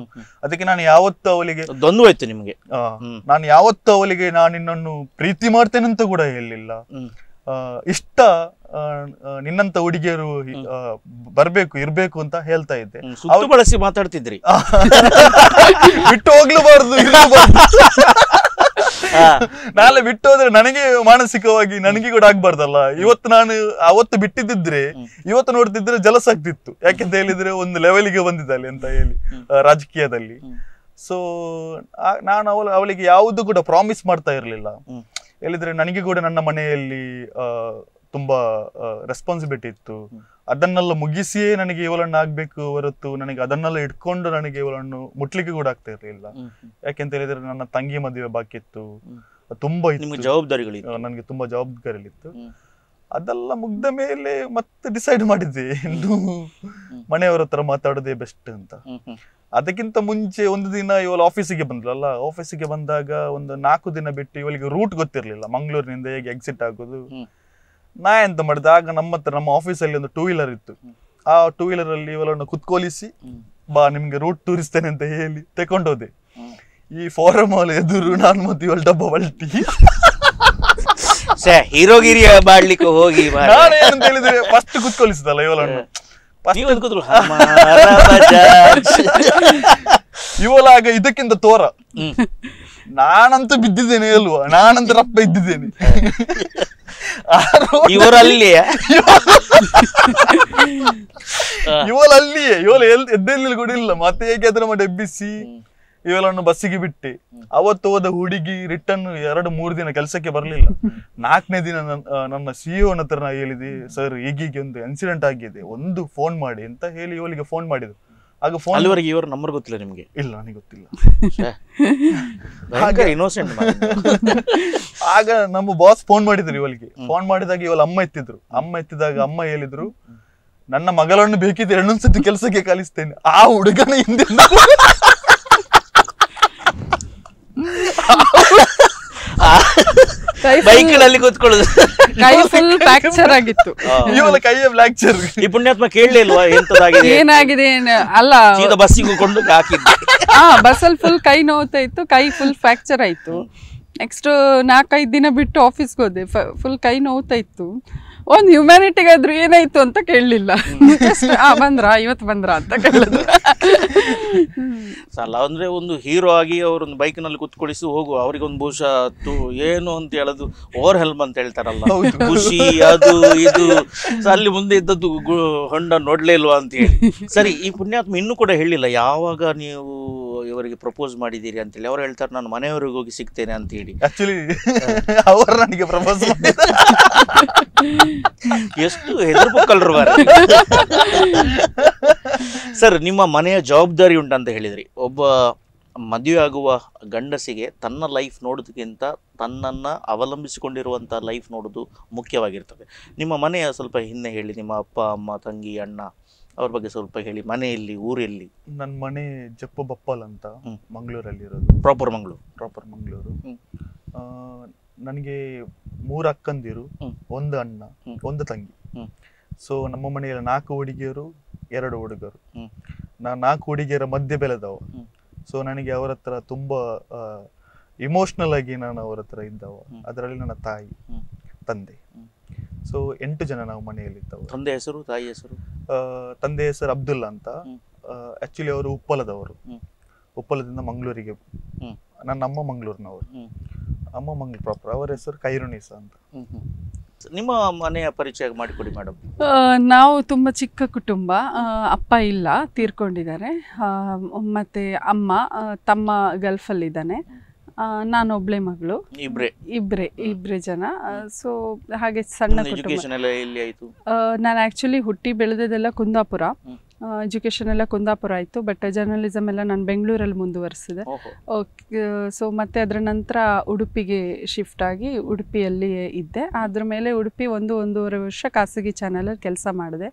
ಅದಕ್ಕೆ ನಾನು ಯಾವತ್ತು ಅವಳಿಗೆ ನಿಮಗೆ ನಾನು ಯಾವತ್ತು ಅವಳಿಗೆ ನಾನು ನಿನ್ನನ್ನು ಪ್ರೀತಿ ಮಾಡ್ತೇನೆ ಅಂತ ಕೂಡ ಹೇಳಿಲ್ಲ ಇಷ್ಟ ನಿನ್ನಂತ ಹುಡುಗಿಯರು ಬರ್ಬೇಕು ಇರ್ಬೇಕು ಅಂತ ಹೇಳ್ತಾ ಇದ್ದೆ ಅವ್ರು ಬಳಸಿ ಮಾತಾಡ್ತಿದ್ರಿ ಬಿಟ್ಟು ಹೋಗ್ಲಬಾರ್ದು ನಾಳೆ ಬಿಟ್ಟು ಹೋದ್ರೆ ನನಗೆ ಮಾನಸಿಕವಾಗಿ ನನಗೆ ಕೂಡ ಆಗ್ಬಾರ್ದಲ್ಲ ಇವತ್ತು ನಾನು ಅವತ್ತು ಬಿಟ್ಟಿದ್ದಿದ್ರೆ ಇವತ್ತು ನೋಡ್ತಿದ್ರೆ ಜಲಸ ಆಗ್ತಿತ್ತು ಯಾಕೆಂತ ಹೇಳಿದ್ರೆ ಒಂದು ಲೆವೆಲ್ಗೆ ಬಂದಿದ್ದಾಳೆ ಅಂತ ಹೇಳಿ ರಾಜಕೀಯದಲ್ಲಿ ಸೊ ನಾನು ಅವಳಿಗೆ ಯಾವುದು ಕೂಡ ಪ್ರಾಮಿಸ್ ಮಾಡ್ತಾ ಇರ್ಲಿಲ್ಲ ಹೇಳಿದ್ರೆ ನನಗೆ ಕೂಡ ನನ್ನ ಮನೆಯಲ್ಲಿ ತುಂಬಾ ರೆಸ್ಪಾನ್ಸಿಬಿಲಿಟಿ ಇತ್ತು ಅದನ್ನೆಲ್ಲ ಮುಗಿಸಿಯೇ ನನಗೆ ಇವಳನ್ನು ಆಗ್ಬೇಕು ಹೊರತು ನನಗೆ ಅದನ್ನೆಲ್ಲ ಇಟ್ಕೊಂಡು ನನಗೆ ಇವಳನ್ನು ಮುಟ್ಲಿಕ್ಕೆ ಕೂಡ ಆಗ್ತಾ ಇರಲಿಲ್ಲ ಯಾಕೆಂತ ಹೇಳಿದ್ರೆ ನನ್ನ ತಂಗಿ ಮದುವೆ ಬಾಕಿ ಇತ್ತು ತುಂಬಾ ಜವಾಬ್ದಾರಿಗಳು ನನಗೆ ತುಂಬಾ ಜವಾಬ್ದಾರಿಗಳಿತ್ತು ಅದೆಲ್ಲ ಮುಗ್ದ ಮೇಲೆ ಮತ್ತೆ ಡಿಸೈಡ್ ಮಾಡಿದ್ದೆ ಇನ್ನು ಮನೆಯವರ ಹತ್ರ ಮಾತಾಡೋದೇ ಬೆಸ್ಟ್ ಅಂತ ಅದಕ್ಕಿಂತ ಮುಂಚೆ ಒಂದು ದಿನ ಇವಳು ಆಫೀಸಿಗೆ ಬಂದ್ಲಲ್ಲ ಆಫೀಸಿಗೆ ಬಂದಾಗ ಒಂದು ನಾಲ್ಕು ದಿನ ಬಿಟ್ಟು ಇವಳಿಗೆ ರೂಟ್ ಗೊತ್ತಿರಲಿಲ್ಲ ಮಂಗಳೂರಿನಿಂದ ಹೇಗೆ ಎಕ್ಸಿಟ್ ಆಗುದು ನಾ ಎಂತ ಮಾಡಿದೆ ಆಗ ನಮ್ಮ ಹತ್ರ ನಮ್ಮ ಆಫೀಸಲ್ಲಿ ಒಂದು ಟೂ ವೀಲರ್ ಇತ್ತು ಆ ಟೂ ವೀಲರ್ ಅಲ್ಲಿ ಇವಳನ್ನು ಕುತ್ಕೋಲಿಸಿ ಬಾ ನಿಮ್ಗೆ ರೂಟ್ ತೋರಿಸ್ತೇನೆ ಅಂತ ಹೇಳಿ ತಕೊಂಡೋದೆ ಈ ಫಾರಂ ಹಾಲ್ ಎದುರು ನಾನು ಮತ್ತೆ ಇವಳ ಡಬ್ಬ ಬಳಟಿ ಹೀರೋಗಿರಿ ಮಾಡ್ಲಿಕ್ಕೆ ಹೋಗಿ ನಾನು ಫಸ್ಟ್ ಕುತ್ಕೊಳಿಸಿದಲ್ಲ ಇವಳನ್ನು ನೀವು ಇವಳಾಗ ಇದಕ್ಕಿಂತ ತೋರ ನಾನಂತೂ ಬಿದ್ದಿದ್ದೇನೆ ಅಲ್ವಾ ನಾನಂತ ರಪ್ಪ ಇದ್ದಿದ್ದೇನೆ ಇವರಲ್ಲಿಯೇ ಇವಳಲ್ಲಿಯೇ ಇವಳು ಎಲ್ ಎದ್ದೆಲ್ಲಿ ಕೂಡ ಇಲ್ಲ ಮತ್ತೆ ಹೇಗೆ ಅದ್ರ ಮಾಡಿ ಎಬ್ಬಿಸಿ ಇವೆಲ್ಲನ್ನು ಬಸ್ಸಿಗೆ ಬಿಟ್ಟು ಅವತ್ತು ಹೋದ ಹುಡುಗಿ ರಿಟರ್ನ್ ಎರಡು ಮೂರು ದಿನ ಕೆಲಸಕ್ಕೆ ಬರಲಿಲ್ಲ ನಾಲ್ಕನೇ ದಿನ ನನ್ನ e ಸಿಇಒನ ಹತ್ರ ನಾ ಹೇಳಿದೆ ಸರ್ ಈಗೀಗೆ ಒಂದು ಇನ್ಸಿಡೆಂಟ್ ಆಗಿದೆ ಒಂದು ಫೋನ್ ಮಾಡಿ ಅಂತ ಹೇಳಿ ಇವಳಿಗೆ ಫೋನ್ ಮಾಡಿದ್ರು ಆಗ ಫೋನ್ ಅಲ್ಲಿವರೆಗೆ ಇವರ ನಂಬರ್ ಗೊತ್ತಿಲ್ಲ ನಿಮಗೆ ಇಲ್ಲ ನನಗೆ ಗೊತ್ತಿಲ್ಲ ಹಾಗೆ ಇನ್ನೋಸೆಂಟ್ ಆಗ ನಮ್ಮ ಬಾಸ್ ಫೋನ್ ಮಾಡಿದ್ರು ಇವಳಿಗೆ ಫೋನ್ ಮಾಡಿದಾಗ ಇವಳ ಅಮ್ಮ ಎತ್ತಿದ್ರು ಅಮ್ಮ ಎತ್ತಿದಾಗ ಅಮ್ಮ ಹೇಳಿದ್ರು ನನ್ನ ಮಗಳನ್ನು ಬೇಕಿದ್ರೆ ಎರಡೊಂದ್ಸತಿ ಕೆಲಸಕ್ಕೆ ಕಲಿಸ್ತೇನೆ ಆ ಹುಡುಗನ ಹಿಂದೆ ಬೈಕಿನಲ್ಲಿ ಕೂತ್ಕೊಳ್ಳೋದು ಕೈ ಫುಲ್ ಫ್ರಾಕ್ಚರ್ ಆಗಿತ್ತು ಇವನ ಕೈಯ ಫ್ರಾಕ್ಚರ್ ಈ ಪುಣ್ಯಾತ್ಮ ಕೇಳಲೇ ಎಂತದಾಗಿದೆ ಏನಾಗಿದೆ ಅಲ್ಲ ಸೀದಾ ಬಸ್ಸಿಗೆ ಕೊಂಡು ಹಾಕಿದ್ದೆ ಆ ಬಸ್ಸಲ್ಲಿ ಫುಲ್ ಕೈ ನೋವುತ್ತಾ ಇತ್ತು ಕೈ ಫುಲ್ ಫ್ರಾಕ್ಚರ್ ಆಯಿತು ನೆಕ್ಸ್ಟ್ ನಾಲ್ಕೈದು ದಿನ ಬಿಟ್ಟು ಆಫೀಸ್ಗೆ ಹೋದೆ ಫುಲ್ ಕೈ ನೋವುತ್ತಾ ಇತ್ತು ಒಂದು ಹ್ಯುಮ್ಯಾನಿಟಿಗಾದ್ರೂ ಏನಾಯ್ತು ಅಂತ ಕೇಳಲಿಲ್ಲ ಬಂದ್ರ ಇವತ್ತು ಬಂದ್ರ ಅಂತ ಕೇಳಿದ್ರು ಅಂದ್ರೆ ಒಂದು ಹೀರೋ ಆಗಿ ಅವರೊಂದು ಬೈಕ್ನಲ್ಲಿ ಕುತ್ಕೊಳಿಸಿ ಹೋಗು ಅವ್ರಿಗೊಂದು ಬಹುಶಃ ಏನು ಅಂತ ಹೇಳೋದು ಓವರ್ ಹೆಲ್ಮ್ ಅಂತ ಹೇಳ್ತಾರಲ್ಲ ಖುಷಿ ಅದು ಇದು ಅಲ್ಲಿ ಮುಂದೆ ಇದ್ದದ್ದು ಹೊಂಡ ನೋಡ್ಲೇ ಇಲ್ವಾ ಅಂತ ಹೇಳಿ ಸರಿ ಈ ಪುಣ್ಯಾತ್ಮ ಇನ್ನೂ ಕೂಡ ಹೇಳಿಲ್ಲ ಯಾವಾಗ ನೀವು ಇವರಿಗೆ ಪ್ರಪೋಸ್ ಮಾಡಿದ್ದೀರಿ ಅಂತೇಳಿ ಅವ್ರು ಹೇಳ್ತಾರೆ ನಾನು ಮನೆಯವ್ರಿಗೆ ಹೋಗಿ ಸಿಗ್ತೇನೆ ಅಂತ ಹೇಳಿ ಆಕ್ಚುಲಿ ಅವರು ನನಗೆ ಪ್ರಪೋಸ್ ಎಷ್ಟು ಹೆದರ್ಬೇಕಲ್ರು ಸರ್ ನಿಮ್ಮ ಮನೆಯ ಜವಾಬ್ದಾರಿ ಉಂಟಂತ ಹೇಳಿದ್ರಿ ಒಬ್ಬ ಮದುವೆ ಆಗುವ ಗಂಡಸಿಗೆ ತನ್ನ ಲೈಫ್ ನೋಡೋದಕ್ಕಿಂತ ತನ್ನನ್ನು ಅವಲಂಬಿಸಿಕೊಂಡಿರುವಂಥ ಲೈಫ್ ನೋಡೋದು ಮುಖ್ಯವಾಗಿರ್ತದೆ ನಿಮ್ಮ ಮನೆಯ ಸ್ವಲ್ಪ ಹಿಂದೆ ಹೇಳಿ ನಿಮ್ಮ ಅಪ್ಪ ಅಮ್ಮ ತಂಗಿ ಅಣ್ಣ ಅವ್ರ ಬಗ್ಗೆ ಸ್ವಲ್ಪ ಹೇಳಿ ಮನೆಯಲ್ಲಿ ಊರಲ್ಲಿ ನನ್ನ ಮನೆ ಜಪ್ಪು ಬಪ್ಪಲ್ ಅಂತ ಮಂಗಳೂರಲ್ಲಿ ಇರೋದು ಪ್ರಾಪರ್ ಮಂಗಳೂರು ಪ್ರಾಪರ್ ಮಂಗಳೂರು ನನಗೆ ಮೂರು ಅಕ್ಕಂದಿರು ಒಂದು ಅಣ್ಣ ಒಂದು ತಂಗಿ ಸೊ ನಮ್ಮ ಮನೆಯಲ್ಲಿ ನಾಲ್ಕು ಹುಡುಗಿಯರು ಎರಡು ಹುಡುಗರು ನಾನು ನಾಲ್ಕು ಹುಡುಗಿಯರ ಮಧ್ಯೆ ಬೆಳೆದವ ಸೊ ನನಗೆ ಅವರ ಹತ್ರ ತುಂಬಾ ಇಮೋಷ್ನಲ್ ಆಗಿ ನಾನು ಅವರ ಹತ್ರ ಇದ್ದವ ಅದರಲ್ಲಿ ನನ್ನ ತಾಯಿ ತಂದೆ ಸೊ ಎಂಟು ಜನ ನಾವು ಮನೆಯಲ್ಲಿ ತಂದೆ ಹೆಸರು ತಾಯಿ ಹೆಸರು ತಂದೆ ಹೆಸರು ಅಬ್ದುಲ್ಲಾ ಅಂತ ಆಕ್ಚುಲಿ ಅವರು ಉಪ್ಪಲದವರು ಉಪ್ಪಲದಿಂದ ಮಂಗಳೂರಿಗೆ ನನ್ನ ಅಮ್ಮ ಮಂಗಳೂರಿನವರು ಅಮ್ಮ ಮಂಗಳೂರು ಪ್ರಾಪರ್ ಅವರ ಹೆಸರು ಕೈರುಣಿಸ ಅಂತ ನಿಮ್ಮ ಮನೆಯ ಪರಿಚಯ ಮಾಡಿಕೊಡಿ ಮೇಡಮ್ ನಾವು ತುಂಬ ಚಿಕ್ಕ ಕುಟುಂಬ ಅಪ್ಪ ಇಲ್ಲ ತೀರ್ಕೊಂಡಿದ್ದಾರೆ ಮತ್ತೆ ಅಮ್ಮ ತಮ್ಮ ಗಲ್ಫಲ್ಲಿದ್ದಾನೆ ನಾನೊಬ್ಳೆ ಮಗಳು ಇಬ್ರೆ ಇಬ್ರೆ ಇಬ್ರೆ ಜನ ಸೊ ಹಾಗೆ ಸಣ್ಣ ನಾನು ಆಕ್ಚುಲಿ ಹುಟ್ಟಿ ಬೆಳೆದದೆಲ್ಲ ಕುಂದಾಪುರ ಎಜುಕೇಶನ್ ಎಲ್ಲ ಕುಂದಾಪುರ ಆಯಿತು ಬಟ್ ಜರ್ನಲಿಸಮ್ ಎಲ್ಲ ನಾನು ಬೆಂಗಳೂರಲ್ಲಿ ಮುಂದುವರಿಸಿದೆ ಓಕೆ ಸೊ ಮತ್ತೆ ಅದರ ನಂತರ ಉಡುಪಿಗೆ ಶಿಫ್ಟ್ ಆಗಿ ಉಡುಪಿಯಲ್ಲಿ ಇದ್ದೆ ಅದ್ರ ಮೇಲೆ ಉಡುಪಿ ಒಂದು ಒಂದೂವರೆ ವರ್ಷ ಖಾಸಗಿ ಚಾನಲಲ್ಲಿ ಕೆಲಸ ಮಾಡಿದೆ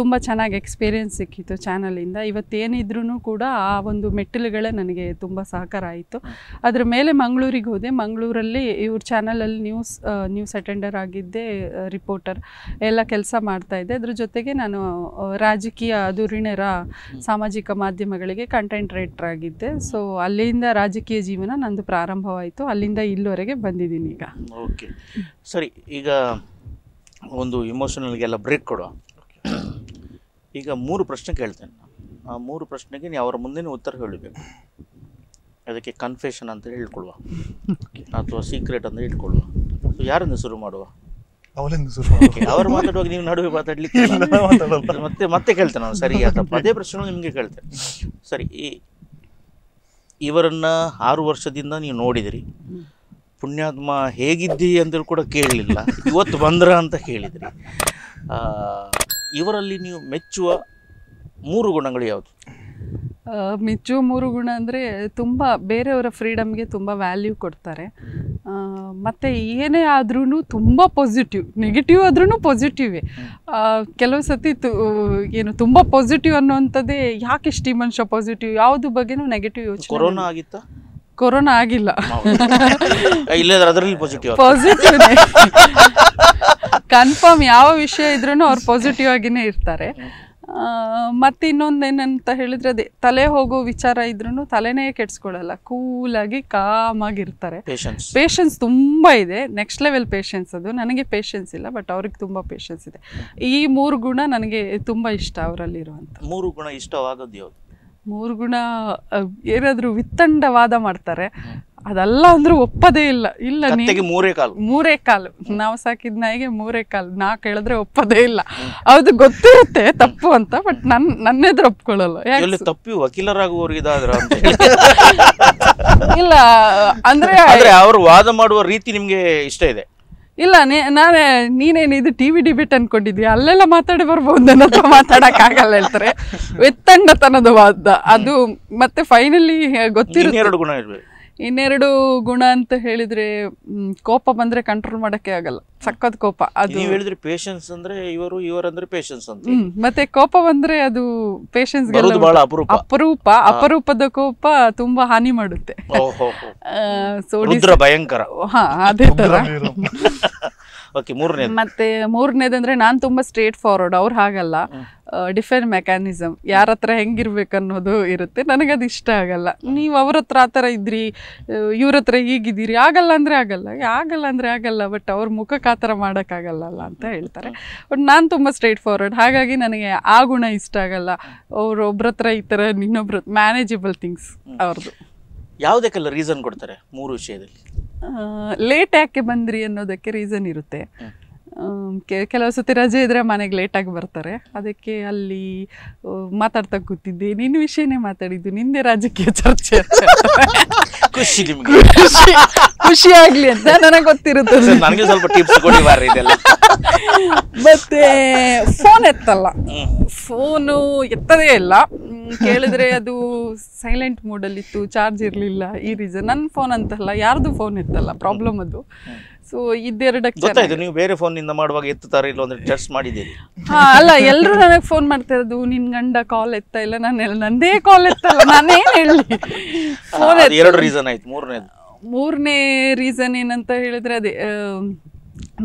ತುಂಬ ಚೆನ್ನಾಗಿ ಎಕ್ಸ್ಪೀರಿಯೆನ್ಸ್ ಸಿಕ್ಕಿತ್ತು ಚಾನಲಿಂದ ಇವತ್ತೇನಿದ್ರೂ ಕೂಡ ಆ ಒಂದು ಮೆಟ್ಟಿಲುಗಳೇ ನನಗೆ ತುಂಬ ಸಹಕಾರ ಆಯಿತು ಅದ್ರ ಮೇಲೆ ಮಂಗಳೂರಿಗೆ ಹೋದೆ ಮಂಗಳೂರಲ್ಲಿ ಇವ್ರ ಚಾನಲಲ್ಲಿ ನ್ಯೂಸ್ ನ್ಯೂಸ್ ಅಟೆಂಡರ್ ಆಗಿದ್ದೆ ರಿಪೋರ್ಟರ್ ಎಲ್ಲ ಕೆಲಸ ಮಾಡ್ತಾಯಿದ್ದೆ ಅದ್ರ ಜೊತೆಗೆ ನಾನು ರಾಜಕೀಯ ರಾಜಕೀಯ ಧುರೀಣರ ಸಾಮಾಜಿಕ ಮಾಧ್ಯಮಗಳಿಗೆ ಕಂಟೆಂಟ್ ರೈಟರ್ ಆಗಿದ್ದೆ ಸೊ ಅಲ್ಲಿಂದ ರಾಜಕೀಯ ಜೀವನ ನಂದು ಪ್ರಾರಂಭವಾಯಿತು ಅಲ್ಲಿಂದ ಇಲ್ಲಿವರೆಗೆ ಬಂದಿದ್ದೀನಿ ಈಗ ಓಕೆ ಸರಿ ಈಗ ಒಂದು ಇಮೋಷನಲ್ಗೆಲ್ಲ ಬ್ರೇಕ್ ಕೊಡುವ ಈಗ ಮೂರು ಪ್ರಶ್ನೆ ಕೇಳ್ತೇನೆ ಆ ಮೂರು ಪ್ರಶ್ನೆಗೆ ನೀವು ಅವರ ಮುಂದಿನ ಉತ್ತರ ಹೇಳಬೇಕು ಅದಕ್ಕೆ ಕನ್ಫೆಷನ್ ಅಂತ ಹೇಳ್ಕೊಳ್ವಾ ಅಥವಾ ಸೀಕ್ರೆಟ್ ಅಂತ ಹೇಳ್ಕೊಳ್ವಾ ಯಾರನ್ನು ಶುರು ಮಾಡುವ ಅವಳಿಂದ ಶುರು ಅವ್ರು ಮಾತಾಡುವಾಗ ನೀವು ನಡುವೆ ಮಾತಾಡ್ಲಿಕ್ಕೆ ಮತ್ತೆ ಮತ್ತೆ ಕೇಳ್ತೇನೆ ನಾನು ಸರಿ ಅಥವಾ ಅದೇ ಪ್ರಶ್ನೆ ನಿಮಗೆ ಕೇಳ್ತೇನೆ ಸರಿ ಇವರನ್ನ ಆರು ವರ್ಷದಿಂದ ನೀವು ನೋಡಿದಿರಿ ಪುಣ್ಯಾತ್ಮ ಹೇಗಿದ್ದಿ ಅಂತೇಳಿ ಕೂಡ ಕೇಳಲಿಲ್ಲ ಇವತ್ತು ಬಂದ್ರ ಅಂತ ಕೇಳಿದ್ರಿ ಇವರಲ್ಲಿ ನೀವು ಮೆಚ್ಚುವ ಮೂರು ಗುಣಗಳು ಯಾವುದು ಮಿಚ್ಚು ಗುಣ ಅಂದರೆ ತುಂಬ ಬೇರೆಯವರ ಫ್ರೀಡಮ್ಗೆ ತುಂಬ ವ್ಯಾಲ್ಯೂ ಕೊಡ್ತಾರೆ ಮತ್ತು ಏನೇ ಆದ್ರೂ ತುಂಬ ಪಾಸಿಟಿವ್ ನೆಗೆಟಿವ್ ಆದ್ರೂ ಪಾಸಿಟಿವೇ ಕೆಲವು ಸತಿ ತು ಏನು ತುಂಬ ಪಾಸಿಟಿವ್ ಅನ್ನುವಂಥದ್ದೇ ಯಾಕೆ ಇಷ್ಟು ಈ ಮನುಷ್ಯ ಪಾಸಿಟಿವ್ ಯಾವುದು ಬಗ್ಗೆನೂ ನೆಗೆಟಿವ್ ಯೋಚನೆ ಕೊರೋನಾ ಆಗಿಲ್ಲ ಕೊರೋನಾ ಆಗಿಲ್ಲ ಪಾಸಿಟಿವ್ ಕನ್ಫರ್ಮ್ ಯಾವ ವಿಷಯ ಇದ್ರೂ ಅವ್ರು ಪಾಸಿಟಿವ್ ಆಗಿನೇ ಇರ್ತಾರೆ ಮತ್ತು ಇನ್ನೊಂದೇನಂತ ಹೇಳಿದ್ರೆ ಅದೇ ತಲೆ ಹೋಗೋ ವಿಚಾರ ಇದ್ರೂ ತಲೆನೇ ಕೆಡ್ಸ್ಕೊಳ್ಳಲ್ಲ ಕೂಲಾಗಿ ಕಾಮಾಗಿರ್ತಾರೆ ಪೇಷನ್ಸ್ ತುಂಬ ಇದೆ ನೆಕ್ಸ್ಟ್ ಲೆವೆಲ್ ಪೇಷನ್ಸ್ ಅದು ನನಗೆ ಪೇಷನ್ಸ್ ಇಲ್ಲ ಬಟ್ ಅವ್ರಿಗೆ ತುಂಬ ಪೇಷನ್ಸ್ ಇದೆ ಈ ಮೂರು ಗುಣ ನನಗೆ ತುಂಬ ಇಷ್ಟ ಅವರಲ್ಲಿರುವಂಥ ಮೂರು ಗುಣ ಇಷ್ಟವಾಗೋದು ಯಾವುದು ಮೂರು ಗುಣ ಏನಾದರೂ ವಿತ್ತಂಡವಾದ ಮಾಡ್ತಾರೆ ಅದಲ್ಲ ಅಂದ್ರೂ ಒಪ್ಪದೇ ಇಲ್ಲ ಇಲ್ಲ ಮೂರೇ ಕಾಲು ಮೂರೇ ಕಾಲು ನಾವು ಸಾಕಿದ ನಾಯಿಗೆ ಮೂರೇ ಕಾಲು ನಾ ಕೇಳಿದ್ರೆ ಒಪ್ಪದೇ ಇಲ್ಲ ಅದು ಗೊತ್ತಿರುತ್ತೆ ತಪ್ಪು ಅಂತ ಬಟ್ ನನ್ ನನ್ನೆದ್ರು ಒಪ್ಕೊಳ್ಳಲ್ಲ ತಪ್ಪಿ ವಕೀಲರಾಗುವವರಿಗಾದ್ರ ಇಲ್ಲ ಅಂದ್ರೆ ಅವ್ರು ವಾದ ಮಾಡುವ ರೀತಿ ನಿಮ್ಗೆ ಇಷ್ಟ ಇದೆ ಇಲ್ಲ ನೀ ನಾನೇ ನೀನೇನು ಇದು ಟಿ ವಿ ಡಿಬೇಟ್ ಅನ್ಕೊಂಡಿದ್ವಿ ಅಲ್ಲೆಲ್ಲ ಮಾತಾಡಿ ಬರ್ಬೋದು ನನ್ನ ಮಾತಾಡಕ್ ಮಾತಾಡೋಕ್ಕಾಗಲ್ಲ ಹೇಳ್ತಾರೆ ಎತ್ತಂಡತನದ ವಾದ ಅದು ಮತ್ತೆ ಫೈನಲಿ ಗೊತ್ತಿರೋ ಇನ್ನೆರಡು ಗುಣ ಅಂತ ಹೇಳಿದ್ರೆ ಕೋಪ ಬಂದ್ರೆ ಕಂಟ್ರೋಲ್ ಮಾಡಕ್ಕೆ ಆಗಲ್ಲ ಸಕ್ಕತ್ ಕೋಪ ಅದು ಹೇಳಿದ್ರೆ ಪೇಷನ್ಸ್ ಅಂದ್ರೆ ಇವರು ಇವರಂದ್ರೆ ಪೇಷನ್ಸ್ ಅಂತ ಮತ್ತೆ ಕೋಪ ಬಂದ್ರೆ ಅದು ಪೇಷನ್ಸ್ ಅಪರೂಪ ಅಪರೂಪದ ಕೋಪ ತುಂಬಾ ಹಾನಿ ಮಾಡುತ್ತೆ ಭಯಂಕರ ಹಾ ಅದೇ ತರ ಮೂರನೇ ಮತ್ತೆ ಮೂರನೇದಂದ್ರೆ ನಾನು ತುಂಬಾ ಸ್ಟ್ರೇಟ್ ಫಾರ್ವರ್ಡ್ ಅವ್ರು ಹಾಗಲ್ಲ ಡಿಫೆನ್ ಮೆಕ್ಯಾನಿಸಮ್ ಯಾರ ಹತ್ರ ಹೆಂಗಿರ್ಬೇಕು ಅನ್ನೋದು ಇರುತ್ತೆ ಅದು ಇಷ್ಟ ಆಗಲ್ಲ ನೀವು ಅವ್ರ ಹತ್ರ ಆ ಥರ ಇದ್ರಿ ಇವ್ರ ಹತ್ರ ಹೀಗಿದ್ದೀರಿ ಆಗಲ್ಲ ಅಂದರೆ ಆಗಲ್ಲ ಆಗಲ್ಲ ಅಂದರೆ ಆಗಲ್ಲ ಬಟ್ ಅವ್ರ ಮುಖಕ್ಕೆ ಆ ಥರ ಮಾಡೋಕ್ಕಾಗಲ್ಲ ಅಂತ ಹೇಳ್ತಾರೆ ಬಟ್ ನಾನು ತುಂಬ ಸ್ಟ್ರೇಟ್ ಫಾರ್ವರ್ಡ್ ಹಾಗಾಗಿ ನನಗೆ ಆ ಗುಣ ಇಷ್ಟ ಆಗಲ್ಲ ಅವ್ರೊಬ್ರ ಹತ್ರ ಈ ಥರ ಇನ್ನೊಬ್ರ ಮ್ಯಾನೇಜಬಲ್ ಥಿಂಗ್ಸ್ ಅವ್ರದ್ದು ಯಾವುದಕ್ಕೆಲ್ಲ ರೀಸನ್ ಕೊಡ್ತಾರೆ ಮೂರು ವಿಷಯದಲ್ಲಿ ಲೇಟ್ ಯಾಕೆ ಬಂದ್ರಿ ಅನ್ನೋದಕ್ಕೆ ರೀಸನ್ ಇರುತ್ತೆ ಕೆಲವು ಸತಿ ರಜೆ ಇದ್ದರೆ ಮನೆಗೆ ಲೇಟಾಗಿ ಬರ್ತಾರೆ ಅದಕ್ಕೆ ಅಲ್ಲಿ ಮಾತಾಡ್ತಾ ಕೂತಿದ್ದೆ ನಿನ್ನ ವಿಷಯನೇ ಮಾತಾಡಿದ್ದು ನಿಂದೆ ರಾಜಕೀಯ ಚರ್ಚೆ ಖುಷಿ ಖುಷಿ ಆಗ್ಲಿ ಅಂತ ನನಗೆ ಗೊತ್ತಿರುತ್ತೆ ಮತ್ತೆ ಫೋನ್ ಎತ್ತಲ್ಲ ಫೋನು ಎತ್ತದೇ ಇಲ್ಲ ಕೇಳಿದ್ರೆ ಅದು ಸೈಲೆಂಟ್ ಮೋಡಲ್ಲಿತ್ತು ಚಾರ್ಜ್ ಇರಲಿಲ್ಲ ಈ ರೀಸನ್ ನನ್ನ ಫೋನ್ ಅಂತಲ್ಲ ಯಾರ್ದು ಫೋನ್ ಎತ್ತಲ್ಲ ಪ್ರಾಬ್ಲಮ್ ಅದು ಸೊ ಇದೆರಡಕ್ಕೆ ಗೊತ್ತಾಯ್ತು ನೀವು ಬೇರೆ ಫೋನ್ ನಿಂದ ಮಾಡುವಾಗ ಎತ್ತುತ್ತಾರೆ ಇಲ್ಲ ಅಂದ್ರೆ ಟೆಸ್ಟ್ ಮಾಡಿದ್ದೀರಿ ಹಾ ಅಲ್ಲ ಎಲ್ಲರೂ ನನಗೆ ಫೋನ್ ಮಾಡ್ತಾ ಇರೋದು ನಿನ್ ಗಂಡ ಕಾಲ್ ಎತ್ತ ಇಲ್ಲ ನಾನು ನಂದೇ ಕಾಲ್ ಎತ್ತಲ್ಲ ನಾನೇನ್ ಹೇಳಿ ಫೋನ್ ಎರಡು ರೀಸನ್ ಆಯ್ತು ಮೂರನೇದು ಮೂರನೇ ರೀಸನ್ ಏನಂತ ಹೇಳಿದ್ರೆ ಅದೇ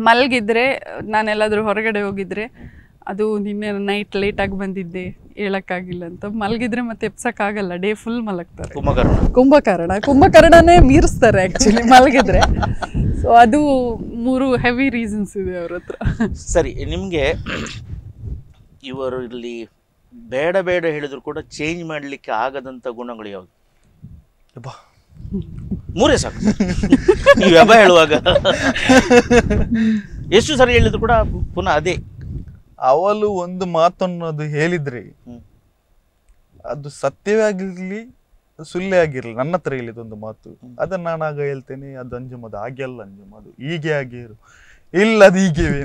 ಮಲಗಿದ್ರೆ ನಾನೆಲ್ಲಾದ್ರೂ ಹೊರಗಡೆ ಹೋಗಿದ್ರೆ ಅದು ನಿನ್ನೆ ನೈಟ್ ಲೇಟಾಗಿ ಬಂದಿದ್ದೆ ಹೇಳಕ್ಕಾಗಿಲ್ಲ ಅಂತ ಮಲಗಿದ್ರೆ ಮತ್ತೆ ಎಪ್ಸಕ್ಕಾಗಲ್ಲ ಡೇ ಫುಲ್ ಮಲಗ್ತಾರೆ ಕುಂಭಕರ್ಣ ಕುಂಭಕರ್ಣ ಕುಂಭಕರ್ಣನೇ ಮೀರಿಸ್ತಾರೆ ಆ್ಯಕ್ಚುಲಿ ಮಲಗಿದ್ರೆ ಸೊ ಅದು ಮೂರು ಹೆವಿ ರೀಸನ್ಸ್ ಇದೆ ಅವ್ರ ಹತ್ರ ಸರಿ ನಿಮಗೆ ಇವರು ಇಲ್ಲಿ ಬೇಡ ಬೇಡ ಹೇಳಿದ್ರು ಕೂಡ ಚೇಂಜ್ ಮಾಡ್ಲಿಕ್ಕೆ ಆಗದಂತ ಗುಣಗಳು ಯಾವುದು ಮೂರೇ ಸಾಕು ನೀವು ಹೇಳುವಾಗ ಎಷ್ಟು ಸರಿ ಹೇಳಿದ್ರು ಕೂಡ ಪುನಃ ಅದೇ ಅವಳು ಒಂದು ಅದು ಹೇಳಿದ್ರೆ ಅದು ಸತ್ಯವೇ ಆಗಿರ್ಲಿ ಸುಳ್ಳೆ ಆಗಿರಲಿ ನನ್ನ ಹತ್ರ ಹೇಳಿದೊಂದು ಮಾತು ಅದನ್ನ ನಾನಾಗ ಹೇಳ್ತೇನೆ ಅದು ಅಂಜುಮ್ ಅದು ಹಾಗೆ ಅಲ್ಲ ಅಂಜುಮದು ಹೀಗೆ ಆಗಿರು ಇಲ್ಲ ಅದು ಹೀಗೆವೆ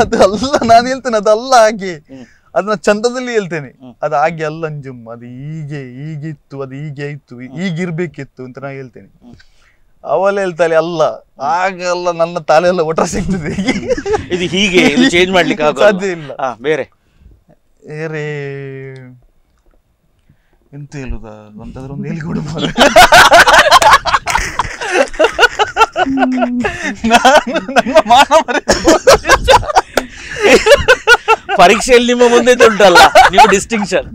ಅದು ಅಲ್ಲ ನಾನು ಹೇಳ್ತೇನೆ ಅದಲ್ಲ ಹಾಗೆ ಅದನ್ನ ಚಂದದಲ್ಲಿ ಹೇಳ್ತೇನೆ ಅದು ಹಾಗೆ ಅಲ್ಲ ಅಂಜುಮ್ ಅದು ಹೀಗೆ ಹೀಗಿತ್ತು ಅದು ಹೀಗೆ ಇತ್ತು ಹೀಗಿರ್ಬೇಕಿತ್ತು ಅಂತ ನಾ ಹೇಳ್ತೇನೆ ಅವಳು ತಲೆ ಅಲ್ಲ ಆಗಲ್ಲ ನನ್ನ ತಲೆ ಎಲ್ಲ ಒಟ್ಟ ಸಿಗ್ತದೆ ಇದು ಹೀಗೆ ಚೇಂಜ್ ಮಾಡ್ಲಿಕ್ಕೆ ಸಾಧ್ಯ ಇಲ್ಲ ಬೇರೆ ಬೇರೆ ಎಂತ ಹೇಳುದ ಅಂತಂದ್ರೆ ಒಂದು ಎಲ್ಲಿ ಕೊಡು ಪರೀಕ್ಷೆಯಲ್ಲಿ ನಿಮ್ಮ ಮುಂದೆ ಉಂಟಲ್ಲ ನೀವು ಡಿಸ್ಟಿಂಕ್ಷನ್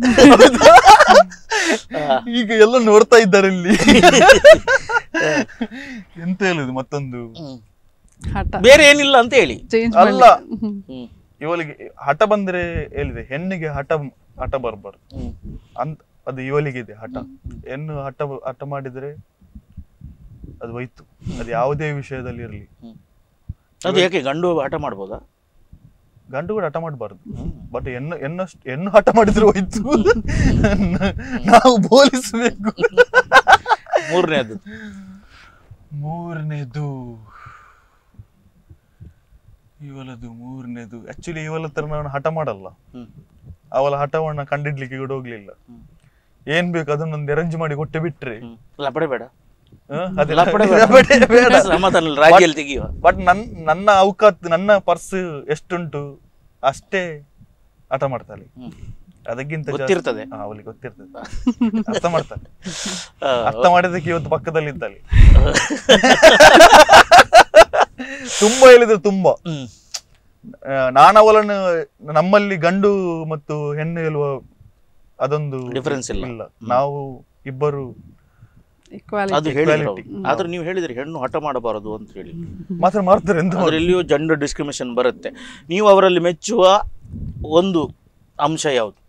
ಈಗ ಎಲ್ಲ ನೋಡ್ತಾ ಇದ್ದಾರೆ ಇಲ್ಲಿ ಎಂತ ಹೇಳುದು ಮತ್ತೊಂದು ಬೇರೆ ಏನಿಲ್ಲ ಅಂತ ಹೇಳಿ ಅಲ್ಲ ಇವಳಿಗೆ ಹಠ ಬಂದ್ರೆ ಹೇಳಿದೆ ಹೆಣ್ಣಿಗೆ ಹಠ ಹಠ ಬರ್ಬಾರ್ದು ಅಂತ ಅದು ಇವಳಿಗೆ ಇದೆ ಹಠ ಹೆಣ್ಣು ಹಠ ಹಠ ಮಾಡಿದ್ರೆ ಅದು ಹೋಯ್ತು ಅದು ಯಾವುದೇ ವಿಷಯದಲ್ಲಿ ಇರಲಿ ಅದು ಯಾಕೆ ಗಂಡು ಹಠ ಮಾಡ್ಬೋದಾ ಗಂಡು ಕೂಡ ಹಠ ಮಾಡಬಾರ್ದು ಬಟ್ ಎನ್ನು ಎನ್ನಷ್ಟು ಎನ್ನು ಹಠ ಮಾಡಿದ್ರು ಹೋಯ್ತು ನಾವು ಬೋಲಿಸಬೇಕು ಮೂರನೇದು ಮೂರನೇದು ಇವಳದು ಮೂರನೇದು ಆಕ್ಚುಲಿ ಇವಳ ತರ ನಾನು ಹಠ ಮಾಡಲ್ಲ ಅವಳ ಹಠವನ್ನ ಕಂಡಿಡ್ಲಿಕ್ಕೆ ಕೂಡ ಹೋಗ್ಲಿಲ್ಲ ಏನ್ ಬೇಕು ಅದನ್ನೊಂದು ಅರೇಂಜ್ ಮಾಡಿ ಕೊಟ್ಟು ಬಿಟ್ರಿ ಬೇಡ ಬಟ್ ನನ್ ನನ್ನ ಅವಕಾತ್ ನನ್ನ ಪರ್ಸ್ ಎಷ್ಟುಂಟು ಅಷ್ಟೇ ಆಟ ಮಾಡ್ತಾಳೆ ಅದಕ್ಕಿಂತ ಗೊತ್ತಿರ್ತದೆ ಅವಳಿಗೆ ಗೊತ್ತಿರ್ತದೆ ಅರ್ಥ ಮಾಡ್ತಾನೆ ಅರ್ಥ ಮಾಡಿದಕ್ಕೆ ಇವತ್ತು ಪಕ್ಕದಲ್ಲಿ ಇದ್ದಾಳೆ ತುಂಬಾ ಹೇಳಿದ್ರು ತುಂಬಾ ನಾನು ಅವಳನ್ನು ನಮ್ಮಲ್ಲಿ ಗಂಡು ಮತ್ತು ಹೆಣ್ಣು ಹೇಳುವ ಅದೊಂದು ಡಿಫರೆನ್ಸ್ ಇಲ್ಲ ನಾವು ಇಬ್ಬರು ಅದು ಆದ್ರೆ ನೀವು ಹೇಳಿದ್ರೆ ಹೆಣ್ಣು ಹಠ ಮಾಡಬಾರದು ಅಂತ ಹೇಳಿ ಮಾತ್ರ ಮಾಡ್ತಾರೆ ಅದರಲ್ಲಿಯೂ ಜೆಂಡರ್ ಡಿಸ್ಕ್ರಿಮಿನೇಷನ್ ಬರುತ್ತೆ ನೀವು ಅವರಲ್ಲಿ ಮೆಚ್ಚುವ ಒಂದು ಅಂಶ ಯಾವುದು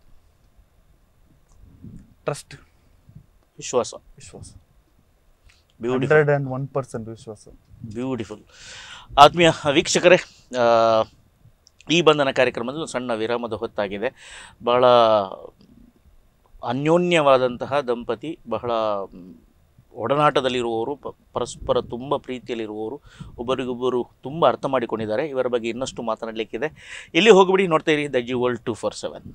ಟ್ರಸ್ಟ್ ವಿಶ್ವಾಸ ವಿಶ್ವಾಸ ಬ್ಯೂಟಿಫುಲ್ ಆ್ಯಂಡ್ ಒನ್ ಪರ್ಸೆಂಟ್ ವಿಶ್ವಾಸ ಬ್ಯೂಟಿಫುಲ್ ಆತ್ಮೀಯ ವೀಕ್ಷಕರೇ ಈ ಬಂಧನ ಕಾರ್ಯಕ್ರಮದ ಸಣ್ಣ ವಿರಾಮದ ಹೊತ್ತಾಗಿದೆ ಬಹಳ ಅನ್ಯೋನ್ಯವಾದಂತಹ ದಂಪತಿ ಬಹಳ ಒಡನಾಟದಲ್ಲಿರುವವರು ಪರಸ್ಪರ ತುಂಬ ಪ್ರೀತಿಯಲ್ಲಿರುವವರು ಒಬ್ಬರಿಗೊಬ್ಬರು ತುಂಬ ಅರ್ಥ ಮಾಡಿಕೊಂಡಿದ್ದಾರೆ ಇವರ ಬಗ್ಗೆ ಇನ್ನಷ್ಟು ಮಾತನಾಡಲಿಕ್ಕಿದೆ ಇಲ್ಲಿ ಹೋಗಿಬಿಡಿ ನೋಡ್ತಾ ಇರಿ the G world two four seven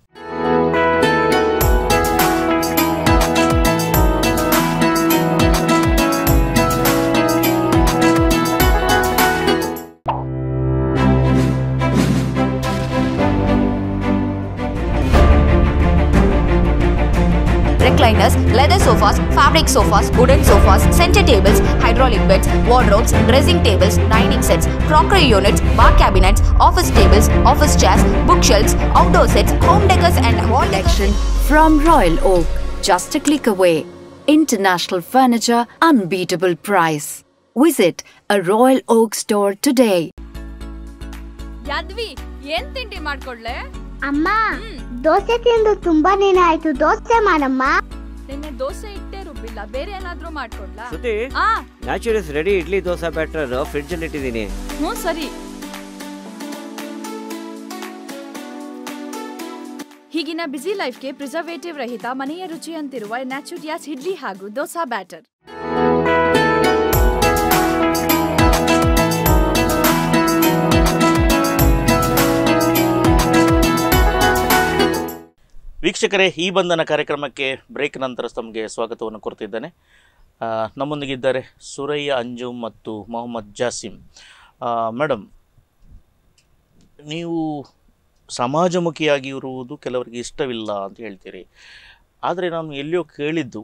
recliners, leather sofas, fabric sofas, wooden sofas, center tables, hydraulic beds, wardrobes, dressing tables, dining sets, crockery units, bar cabinets, office tables, office chairs, bookshelves, outdoor sets, home decors and wall decoration from Royal Oak. Just a click away. International furniture, unbeatable price. Visit a Royal Oak store today. Yadvi ಏನ್ ತಿಂಡಿ ಮಾಡ್ಕೊಡ್ಲೆ ಅಮ್ಮ ದೋಸೆ ತಿಂದು ತುಂಬಾ ದಿನ ಆಯ್ತು ದೋಸೆ ಮಾಡಮ್ಮ ನಿನ್ನೆ ದೋಸೆ ಇಟ್ಟೇ ರುಬ್ಬಿಲ್ಲ ಬೇರೆ ಏನಾದ್ರೂ ಮಾಡ್ಕೊಡ್ಲಾ ಶ್ರುತಿ ಆ nature ready idli dosa batter fridge ಅಲ್ಲಿ ಇಟ್ಟಿದ್ದೀನಿ ಹ್ಞೂ ಸರಿ ಈಗಿನ ಬ್ಯುಸಿ ಲೈಫ್ಗೆ ಪ್ರಿಸರ್ವೇಟಿವ್ ರಹಿತ ಮನೆಯ ರುಚಿಯಂತಿರುವ ಅಂತಿರುವ ನ್ಯಾಚುರಿಯಾಸ್ ಇಡ್ಲಿ ಹಾಗೂ ದೋಸಾ ಬ್ಯಾಟರ್ ವೀಕ್ಷಕರೇ ಈ ಬಂಧನ ಕಾರ್ಯಕ್ರಮಕ್ಕೆ ಬ್ರೇಕ್ ನಂತರ ತಮಗೆ ಸ್ವಾಗತವನ್ನು ಕೊಡ್ತಿದ್ದೇನೆ ನಮ್ಮೊಂದಿಗಿದ್ದಾರೆ ಸುರಯ್ಯ ಅಂಜುಮ್ ಮತ್ತು ಮೊಹಮ್ಮದ್ ಜಾಸಿಂ ಮೇಡಮ್ ನೀವು ಸಮಾಜಮುಖಿಯಾಗಿ ಇರುವುದು ಕೆಲವರಿಗೆ ಇಷ್ಟವಿಲ್ಲ ಅಂತ ಹೇಳ್ತೀರಿ ಆದರೆ ನಾನು ಎಲ್ಲಿಯೋ ಕೇಳಿದ್ದು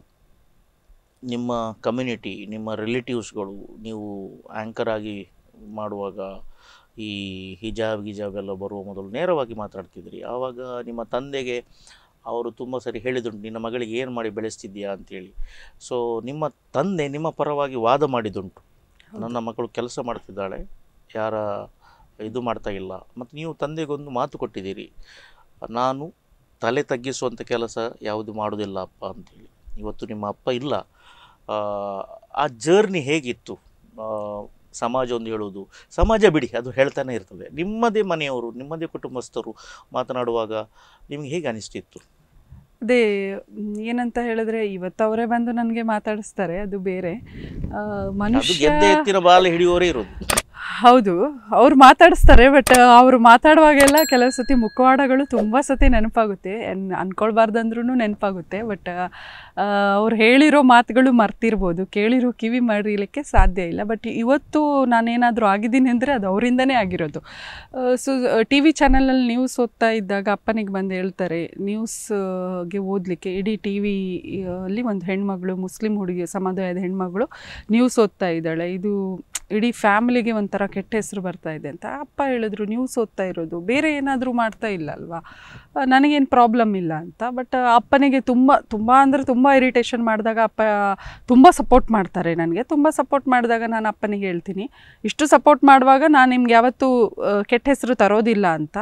ನಿಮ್ಮ ಕಮ್ಯುನಿಟಿ ನಿಮ್ಮ ರಿಲೇಟಿವ್ಸ್ಗಳು ನೀವು ಆ್ಯಂಕರ್ ಆಗಿ ಮಾಡುವಾಗ ಈ ಹಿಜಾಬ್ ಗಿಜಾಬ್ ಎಲ್ಲ ಬರುವ ಮೊದಲು ನೇರವಾಗಿ ಮಾತಾಡ್ತಿದ್ರಿ ಆವಾಗ ನಿಮ್ಮ ತಂದೆಗೆ ಅವರು ತುಂಬ ಸರಿ ಹೇಳಿದುಂಟು ನಿನ್ನ ಮಗಳಿಗೆ ಏನು ಮಾಡಿ ಬೆಳೆಸ್ತಿದ್ದೀಯಾ ಅಂತೇಳಿ ಸೊ ನಿಮ್ಮ ತಂದೆ ನಿಮ್ಮ ಪರವಾಗಿ ವಾದ ಮಾಡಿದುಂಟು ನನ್ನ ಮಗಳು ಕೆಲಸ ಮಾಡ್ತಿದ್ದಾಳೆ ಯಾರ ಇದು ಮಾಡ್ತಾ ಇಲ್ಲ ಮತ್ತು ನೀವು ತಂದೆಗೊಂದು ಮಾತು ಕೊಟ್ಟಿದ್ದೀರಿ ನಾನು ತಲೆ ತಗ್ಗಿಸುವಂಥ ಕೆಲಸ ಯಾವುದು ಮಾಡೋದಿಲ್ಲ ಅಪ್ಪ ಅಂತೇಳಿ ಇವತ್ತು ನಿಮ್ಮ ಅಪ್ಪ ಇಲ್ಲ ಆ ಜರ್ನಿ ಹೇಗಿತ್ತು ಸಮಾಜ ಒಂದು ಹೇಳುವುದು ಸಮಾಜ ಬಿಡಿ ಅದು ಹೇಳ್ತಾನೆ ಇರ್ತದೆ ನಿಮ್ಮದೇ ಮನೆಯವರು ನಿಮ್ಮದೇ ಕುಟುಂಬಸ್ಥರು ಮಾತನಾಡುವಾಗ ನಿಮಗೆ ಹೇಗೆ ಅನಿಸ್ತಿತ್ತು ಅದೇ ಏನಂತ ಹೇಳಿದ್ರೆ ಇವತ್ತು ಅವರೇ ಬಂದು ನನಗೆ ಮಾತಾಡಿಸ್ತಾರೆ ಅದು ಬೇರೆ ಮನುಷ್ಯ ಹಿಡಿಯೋರೇ ಹೌದು ಅವ್ರು ಮಾತಾಡಿಸ್ತಾರೆ ಬಟ್ ಅವ್ರು ಮಾತಾಡುವಾಗೆಲ್ಲ ಕೆಲವು ಸತಿ ಮುಖವಾಡಗಳು ತುಂಬಾ ಸತಿ ನೆನಪಾಗುತ್ತೆ ಅನ್ಕೊಳ್ಬಾರ್ದಂದ್ರೂ ನೆನಪಾಗುತ್ತೆ ಬಟ್ ಅವ್ರು ಹೇಳಿರೋ ಮಾತುಗಳು ಮರ್ತಿರ್ಬೋದು ಕೇಳಿರೋ ಕಿವಿ ಮಾಡಲಿಕ್ಕೆ ಸಾಧ್ಯ ಇಲ್ಲ ಬಟ್ ಇವತ್ತು ನಾನೇನಾದರೂ ಆಗಿದ್ದೀನಿ ಅಂದರೆ ಅದು ಅವರಿಂದನೇ ಆಗಿರೋದು ಸೊ ಟಿ ವಿ ಚಾನಲಲ್ಲಿ ನ್ಯೂಸ್ ಓದ್ತಾ ಇದ್ದಾಗ ಅಪ್ಪನಿಗೆ ಬಂದು ಹೇಳ್ತಾರೆ ನ್ಯೂಸ್ಗೆ ಓದಲಿಕ್ಕೆ ಇಡೀ ಟಿ ವಿಯಲ್ಲಿ ಒಂದು ಹೆಣ್ಮಗಳು ಮುಸ್ಲಿಂ ಹುಡುಗಿ ಸಮುದಾಯದ ಹೆಣ್ಮಗಳು ನ್ಯೂಸ್ ಓದ್ತಾ ಇದ್ದಾಳೆ ಇದು ಇಡೀ ಫ್ಯಾಮಿಲಿಗೆ ಒಂಥರ ಕೆಟ್ಟ ಹೆಸರು ಬರ್ತಾ ಇದೆ ಅಂತ ಅಪ್ಪ ಹೇಳಿದ್ರು ನ್ಯೂಸ್ ಓದ್ತಾ ಇರೋದು ಬೇರೆ ಏನಾದರೂ ಮಾಡ್ತಾ ಇಲ್ಲ ಅಲ್ವಾ ನನಗೇನು ಪ್ರಾಬ್ಲಮ್ ಇಲ್ಲ ಅಂತ ಬಟ್ ಅಪ್ಪನಿಗೆ ತುಂಬ ತುಂಬ ಅಂದರೆ ತುಂಬ ಇರಿಟೇಷನ್ ಮಾಡಿದಾಗ ಅಪ್ಪ ತುಂಬ ಸಪೋರ್ಟ್ ಮಾಡ್ತಾರೆ ನನಗೆ ತುಂಬ ಸಪೋರ್ಟ್ ಮಾಡಿದಾಗ ನಾನು ಅಪ್ಪನಿಗೆ ಹೇಳ್ತೀನಿ ಇಷ್ಟು ಸಪೋರ್ಟ್ ಮಾಡುವಾಗ ನಾನು ನಿಮ್ಗೆ ಯಾವತ್ತೂ ಕೆಟ್ಟ ಹೆಸರು ತರೋದಿಲ್ಲ ಅಂತ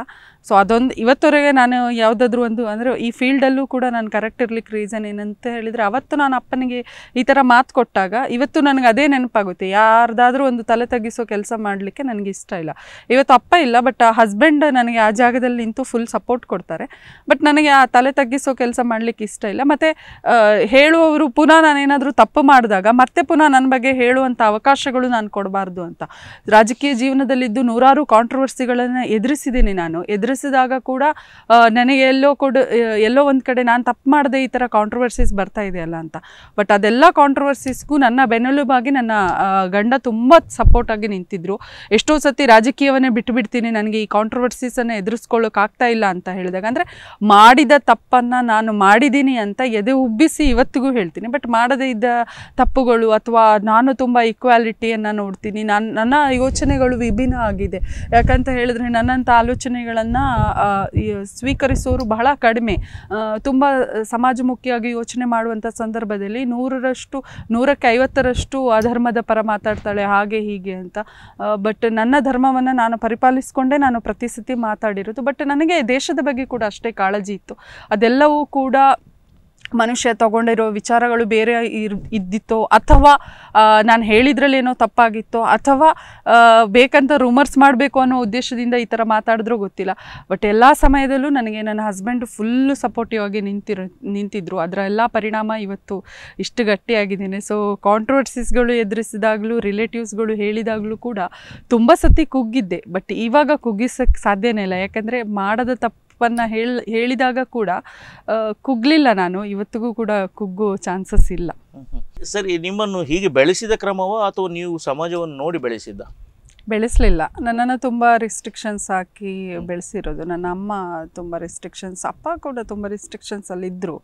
ಸೊ ಅದೊಂದು ಇವತ್ತವರೆಗೆ ನಾನು ಯಾವುದಾದ್ರೂ ಒಂದು ಅಂದರೆ ಈ ಫೀಲ್ಡಲ್ಲೂ ಕೂಡ ನಾನು ಕರೆಕ್ಟ್ ಇರ್ಲಿಕ್ಕೆ ರೀಸನ್ ಏನಂತ ಹೇಳಿದರೆ ಅವತ್ತು ನಾನು ಅಪ್ಪನಿಗೆ ಈ ಥರ ಮಾತು ಕೊಟ್ಟಾಗ ಇವತ್ತು ನನಗೆ ಅದೇ ನೆನಪಾಗುತ್ತೆ ಯಾರ್ದಾದ್ರೂ ಒಂದು ತಲೆ ತಗ್ಗಿಸೋ ಕೆಲಸ ಮಾಡಲಿಕ್ಕೆ ನನಗೆ ಇಷ್ಟ ಇಲ್ಲ ಇವತ್ತು ಅಪ್ಪ ಇಲ್ಲ ಬಟ್ ಆ ಹಸ್ಬೆಂಡ್ ನನಗೆ ಆ ಜಾಗದಲ್ಲಿ ನಿಂತು ಫುಲ್ ಸಪೋರ್ಟ್ ಕೊಡ್ತಾರೆ ಬಟ್ ನನಗೆ ಆ ತಲೆ ತಗ್ಗಿಸೋ ಕೆಲಸ ಮಾಡಲಿಕ್ಕೆ ಇಷ್ಟ ಇಲ್ಲ ಮತ್ತು ಹೇಳುವವರು ಪುನಃ ನಾನೇನಾದರೂ ತಪ್ಪು ಮಾಡಿದಾಗ ಮತ್ತೆ ಪುನಃ ನನ್ನ ಬಗ್ಗೆ ಹೇಳುವಂಥ ಅವಕಾಶಗಳು ನಾನು ಕೊಡಬಾರ್ದು ಅಂತ ರಾಜಕೀಯ ಜೀವನದಲ್ಲಿದ್ದು ನೂರಾರು ಕಾಂಟ್ರವರ್ಸಿಗಳನ್ನು ಎದುರಿಸಿದ್ದೀನಿ ನಾನು ಎದುರಿಸಿ ಗಮನಿಸಿದಾಗ ಕೂಡ ನನಗೆ ಎಲ್ಲೋ ಕೊಡು ಎಲ್ಲೋ ಒಂದು ಕಡೆ ನಾನು ತಪ್ಪು ಮಾಡದೆ ಈ ಥರ ಕಾಂಟ್ರವರ್ಸೀಸ್ ಬರ್ತಾ ಇದೆಯಲ್ಲ ಅಂತ ಬಟ್ ಅದೆಲ್ಲ ಕಾಂಟ್ರವರ್ಸೀಸ್ಗೂ ನನ್ನ ಬೆನ್ನೆಲುಬಾಗಿ ನನ್ನ ಗಂಡ ತುಂಬ ಸಪೋರ್ಟ್ ಆಗಿ ನಿಂತಿದ್ರು ಎಷ್ಟೋ ಸತಿ ರಾಜಕೀಯವನ್ನೇ ಬಿಟ್ಟುಬಿಡ್ತೀನಿ ನನಗೆ ಈ ಕಾಂಟ್ರವರ್ಸೀಸನ್ನು ಎದುರಿಸ್ಕೊಳ್ಳೋಕ್ಕಾಗ್ತಾ ಇಲ್ಲ ಅಂತ ಹೇಳಿದಾಗ ಅಂದರೆ ಮಾಡಿದ ತಪ್ಪನ್ನು ನಾನು ಮಾಡಿದ್ದೀನಿ ಅಂತ ಎದೆ ಉಬ್ಬಿಸಿ ಇವತ್ತಿಗೂ ಹೇಳ್ತೀನಿ ಬಟ್ ಮಾಡದೇ ಇದ್ದ ತಪ್ಪುಗಳು ಅಥವಾ ನಾನು ತುಂಬ ಈಕ್ವಾಲಿಟಿಯನ್ನು ನೋಡ್ತೀನಿ ನಾನು ನನ್ನ ಯೋಚನೆಗಳು ವಿಭಿನ್ನ ಆಗಿದೆ ಯಾಕಂತ ಹೇಳಿದ್ರೆ ನನ್ನಂಥ ಆಲೋಚನೆಗಳನ್ನು ಸ್ವೀಕರಿಸೋರು ಬಹಳ ಕಡಿಮೆ ತುಂಬ ಸಮಾಜಮುಖಿಯಾಗಿ ಯೋಚನೆ ಮಾಡುವಂಥ ಸಂದರ್ಭದಲ್ಲಿ ನೂರರಷ್ಟು ನೂರಕ್ಕೆ ಐವತ್ತರಷ್ಟು ಅಧರ್ಮದ ಪರ ಮಾತಾಡ್ತಾಳೆ ಹಾಗೆ ಹೀಗೆ ಅಂತ ಬಟ್ ನನ್ನ ಧರ್ಮವನ್ನು ನಾನು ಪರಿಪಾಲಿಸಿಕೊಂಡೇ ನಾನು ಪ್ರತಿ ಸತಿ ಮಾತಾಡಿರೋದು ಬಟ್ ನನಗೆ ದೇಶದ ಬಗ್ಗೆ ಕೂಡ ಅಷ್ಟೇ ಕಾಳಜಿ ಇತ್ತು ಅದೆಲ್ಲವೂ ಕೂಡ ಮನುಷ್ಯ ತಗೊಂಡಿರೋ ವಿಚಾರಗಳು ಬೇರೆ ಇರ್ ಇದ್ದಿತ್ತೋ ಅಥವಾ ನಾನು ಹೇಳಿದ್ರಲ್ಲೇನೋ ತಪ್ಪಾಗಿತ್ತೋ ಅಥವಾ ಬೇಕಂತ ರೂಮರ್ಸ್ ಮಾಡಬೇಕು ಅನ್ನೋ ಉದ್ದೇಶದಿಂದ ಈ ಥರ ಮಾತಾಡಿದ್ರೂ ಗೊತ್ತಿಲ್ಲ ಬಟ್ ಎಲ್ಲ ಸಮಯದಲ್ಲೂ ನನಗೆ ನನ್ನ ಹಸ್ಬೆಂಡ್ ಫುಲ್ಲು ಸಪೋರ್ಟಿವ್ ಆಗಿ ನಿಂತಿರ ನಿಂತಿದ್ರು ಅದರ ಎಲ್ಲ ಪರಿಣಾಮ ಇವತ್ತು ಇಷ್ಟು ಗಟ್ಟಿಯಾಗಿದ್ದೇನೆ ಸೊ ಕಾಂಟ್ರವರ್ಸಿಸ್ಗಳು ಎದುರಿಸಿದಾಗಲೂ ರಿಲೇಟಿವ್ಸ್ಗಳು ಹೇಳಿದಾಗಲೂ ಕೂಡ ತುಂಬ ಸತಿ ಕುಗ್ಗಿದ್ದೆ ಬಟ್ ಇವಾಗ ಕುಗ್ಗಿಸೋಕ್ಕೆ ಸಾಧ್ಯನೇ ಇಲ್ಲ ಯಾಕಂದರೆ ಮಾಡದ ತಪ್ಪು ಟಿಪ್ಪನ್ನು ಹೇಳಿದಾಗ ಕೂಡ ಕುಗ್ಲಿಲ್ಲ ನಾನು ಇವತ್ತಿಗೂ ಕೂಡ ಕುಗ್ಗೋ ಚಾನ್ಸಸ್ ಇಲ್ಲ ಸರಿ ನಿಮ್ಮನ್ನು ಹೀಗೆ ಬೆಳೆಸಿದ ಕ್ರಮವೋ ಅಥವಾ ನೀವು ಸಮಾಜವನ್ನು ನೋಡಿ ಬೆಳೆಸಿದ್ದ ಬೆಳೆಸಲಿಲ್ಲ ನನ್ನನ್ನು ತುಂಬ ರಿಸ್ಟ್ರಿಕ್ಷನ್ಸ್ ಹಾಕಿ ಬೆಳೆಸಿರೋದು ನನ್ನ ಅಮ್ಮ ತುಂಬ ರಿಸ್ಟ್ರಿಕ್ಷನ್ಸ್ ಅಪ್ಪ ಕೂಡ ತುಂಬ ರಿಸ್ಟ್ರಿಕ್ಷನ್ಸಲ್ಲಿದ್ದರು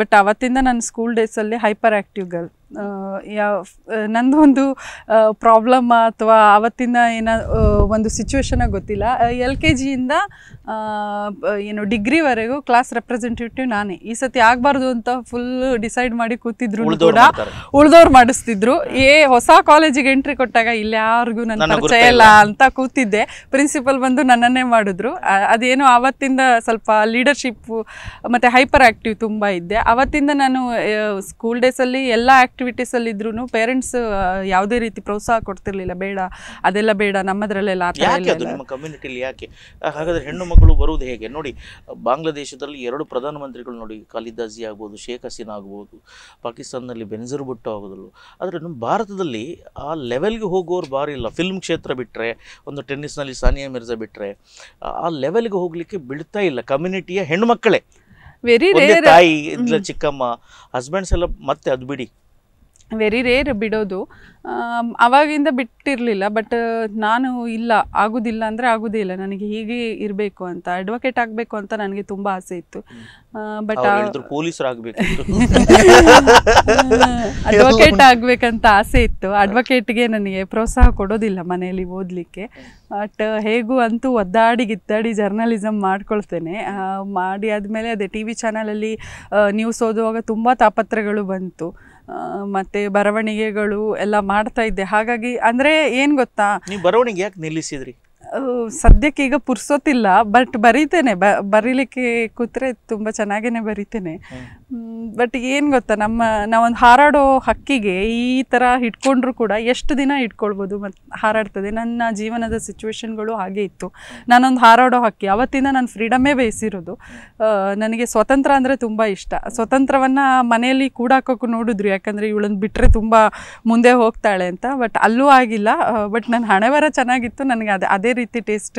ಬಟ್ ಅವತ್ತಿಂದ ನನ್ನ ಸ್ಕೂಲ್ ಡೇಸಲ್ಲಿ ಹೈಪರ್ ಆ್ಯಕ್ಟಿವ್ ಗರ್ಲ್ ಯಾವ ನಂದು ಒಂದು ಪ್ರಾಬ್ಲಮ್ ಅಥವಾ ಆವತ್ತಿನ ಏನ ಒಂದು ಸಿಚುವೇಶನ ಗೊತ್ತಿಲ್ಲ ಎಲ್ ಕೆ ಜಿಯಿಂದ ಏನು ಡಿಗ್ರಿವರೆಗೂ ಕ್ಲಾಸ್ ರೆಪ್ರೆಸೆಂಟೇಟಿವ್ ನಾನೇ ಈ ಸತಿ ಆಗಬಾರ್ದು ಅಂತ ಫುಲ್ ಡಿಸೈಡ್ ಮಾಡಿ ಕೂತಿದ್ರು ಕೂಡ ಉಳ್ದವ್ರು ಮಾಡಿಸ್ತಿದ್ರು ಏ ಹೊಸ ಕಾಲೇಜಿಗೆ ಎಂಟ್ರಿ ಕೊಟ್ಟಾಗ ಇಲ್ಲಿ ಯಾರಿಗೂ ನನ್ನ ಪರಿಚಯ ಇಲ್ಲ ಅಂತ ಕೂತಿದ್ದೆ ಪ್ರಿನ್ಸಿಪಲ್ ಬಂದು ನನ್ನನ್ನೇ ಮಾಡಿದ್ರು ಅದೇನು ಆವತ್ತಿಂದ ಸ್ವಲ್ಪ ಲೀಡರ್ಶಿಪ್ಪು ಮತ್ತು ಹೈಪರ್ ಆ್ಯಕ್ಟಿವ್ ತುಂಬ ಇದ್ದೆ ಆವತ್ತಿಂದ ನಾನು ಸ್ಕೂಲ್ ಡೇಸಲ್ಲಿ ಎಲ್ಲ ಆ್ಯಕ್ಟ್ ಆಕ್ಟಿವಿಟೀಸಲ್ಲಿ ಇದ್ರೂ ಪೇರೆಂಟ್ಸ್ ಯಾವುದೇ ರೀತಿ ಪ್ರೋತ್ಸಾಹ ಕೊಡ್ತಿರ್ಲಿಲ್ಲ ಬೇಡ ಅದೆಲ್ಲ ಬೇಡ ನಮ್ಮದ್ರಲ್ಲೆಲ್ಲ ಯಾಕೆ ಅದು ನಿಮ್ಮ ಕಮ್ಯುನಿಟಿಲಿ ಯಾಕೆ ಹಾಗಾದ್ರೆ ಹೆಣ್ಣು ಮಕ್ಕಳು ಬರುವುದು ಹೇಗೆ ನೋಡಿ ಬಾಂಗ್ಲಾದೇಶದಲ್ಲಿ ಎರಡು ಪ್ರಧಾನಮಂತ್ರಿಗಳು ನೋಡಿ ಖಾಲಿದ್ ಅಜಿ ಆಗ್ಬೋದು ಶೇಖ್ ಹಸೀನಾ ಆಗ್ಬೋದು ಪಾಕಿಸ್ತಾನದಲ್ಲಿ ಬೆನ್ಜರ್ ಭುಟ್ಟೋ ಆಗೋದಲ್ಲ ಆದರೆ ನಮ್ಮ ಭಾರತದಲ್ಲಿ ಆ ಲೆವೆಲ್ಗೆ ಹೋಗೋರು ಬಾರಿ ಇಲ್ಲ ಫಿಲ್ಮ್ ಕ್ಷೇತ್ರ ಬಿಟ್ಟರೆ ಒಂದು ಟೆನ್ನಿಸ್ನಲ್ಲಿ ಸಾನಿಯಾ ಮಿರ್ಜಾ ಬಿಟ್ಟರೆ ಆ ಲೆವೆಲ್ಗೆ ಹೋಗಲಿಕ್ಕೆ ಬಿಡ್ತಾ ಇಲ್ಲ ಕಮ್ಯುನಿಟಿಯ ಹೆಣ್ಣು ಮಕ್ಕಳೇ ವೆರಿ ತಾಯಿ ಚಿಕ್ಕಮ್ಮ ಹಸ್ಬೆಂಡ್ಸ್ ಎಲ್ಲ ಮತ್ತೆ ಅದು ಬಿಡಿ ವೆರಿ ರೇರ್ ಬಿಡೋದು ಅವಾಗಿಂದ ಬಿಟ್ಟಿರಲಿಲ್ಲ ಬಟ್ ನಾನು ಇಲ್ಲ ಆಗೋದಿಲ್ಲ ಅಂದರೆ ಆಗೋದೇ ಇಲ್ಲ ನನಗೆ ಹೀಗೆ ಇರಬೇಕು ಅಂತ ಅಡ್ವೊಕೇಟ್ ಆಗಬೇಕು ಅಂತ ನನಗೆ ತುಂಬ ಆಸೆ ಇತ್ತು ಬಟ್ ಅಡ್ವೊಕೇಟ್ ಆಗಬೇಕಂತ ಆಸೆ ಇತ್ತು ಅಡ್ವೊಕೇಟ್ಗೆ ನನಗೆ ಪ್ರೋತ್ಸಾಹ ಕೊಡೋದಿಲ್ಲ ಮನೆಯಲ್ಲಿ ಓದಲಿಕ್ಕೆ ಬಟ್ ಹೇಗೂ ಅಂತೂ ಒದ್ದಾಡಿ ಗಿದ್ದಾಡಿ ಜರ್ನಲಿಸಮ್ ಮಾಡ್ಕೊಳ್ತೇನೆ ಮಾಡಿ ಆದಮೇಲೆ ಅದೇ ಟಿ ವಿ ಚಾನಲಲ್ಲಿ ನ್ಯೂಸ್ ಓದುವಾಗ ತುಂಬ ತಾಪತ್ರಗಳು ಬಂತು ಮತ್ತೆ ಬರವಣಿಗೆಗಳು ಎಲ್ಲ ಮಾಡ್ತಾ ಇದ್ದೆ ಹಾಗಾಗಿ ಅಂದ್ರೆ ಏನ್ ಗೊತ್ತಾ ನೀವು ಬರವಣಿಗೆ ಯಾಕೆ ನಿಲ್ಲಿಸಿದ್ರಿ ಸದ್ಯಕ್ಕೆ ಈಗ ಪುರ್ಸೋತಿಲ್ಲ ಬಟ್ ಬರೀತೇನೆ ಬ ಬರೀಲಿಕ್ಕೆ ಕೂತ್ರೆ ತುಂಬ ಚೆನ್ನಾಗೇ ಬರಿತೇನೆ ಬಟ್ ಏನು ಗೊತ್ತಾ ನಮ್ಮ ನಾವೊಂದು ಹಾರಾಡೋ ಹಕ್ಕಿಗೆ ಈ ಥರ ಇಟ್ಕೊಂಡ್ರು ಕೂಡ ಎಷ್ಟು ದಿನ ಇಟ್ಕೊಳ್ಬೋದು ಮತ್ತು ಹಾರಾಡ್ತದೆ ನನ್ನ ಜೀವನದ ಸಿಚುವೇಶನ್ಗಳು ಹಾಗೆ ಇತ್ತು ನಾನೊಂದು ಹಾರಾಡೋ ಹಕ್ಕಿ ಅವತ್ತಿಂದ ನಾನು ಫ್ರೀಡಮ್ಮೇ ಬೇಯಿಸಿರೋದು ನನಗೆ ಸ್ವತಂತ್ರ ಅಂದರೆ ತುಂಬ ಇಷ್ಟ ಸ್ವತಂತ್ರವನ್ನು ಮನೆಯಲ್ಲಿ ಕೂಡಾಕೋಕ್ಕೂ ನೋಡಿದ್ರು ಯಾಕಂದರೆ ಇವಳನ್ನು ಬಿಟ್ಟರೆ ತುಂಬ ಮುಂದೆ ಹೋಗ್ತಾಳೆ ಅಂತ ಬಟ್ ಅಲ್ಲೂ ಆಗಿಲ್ಲ ಬಟ್ ನನ್ನ ಹಣೆವರ ಚೆನ್ನಾಗಿತ್ತು ನನಗೆ ಅದೇ ಅದೇ ಅದೇ ರೀತಿ ಟೇಸ್ಟ್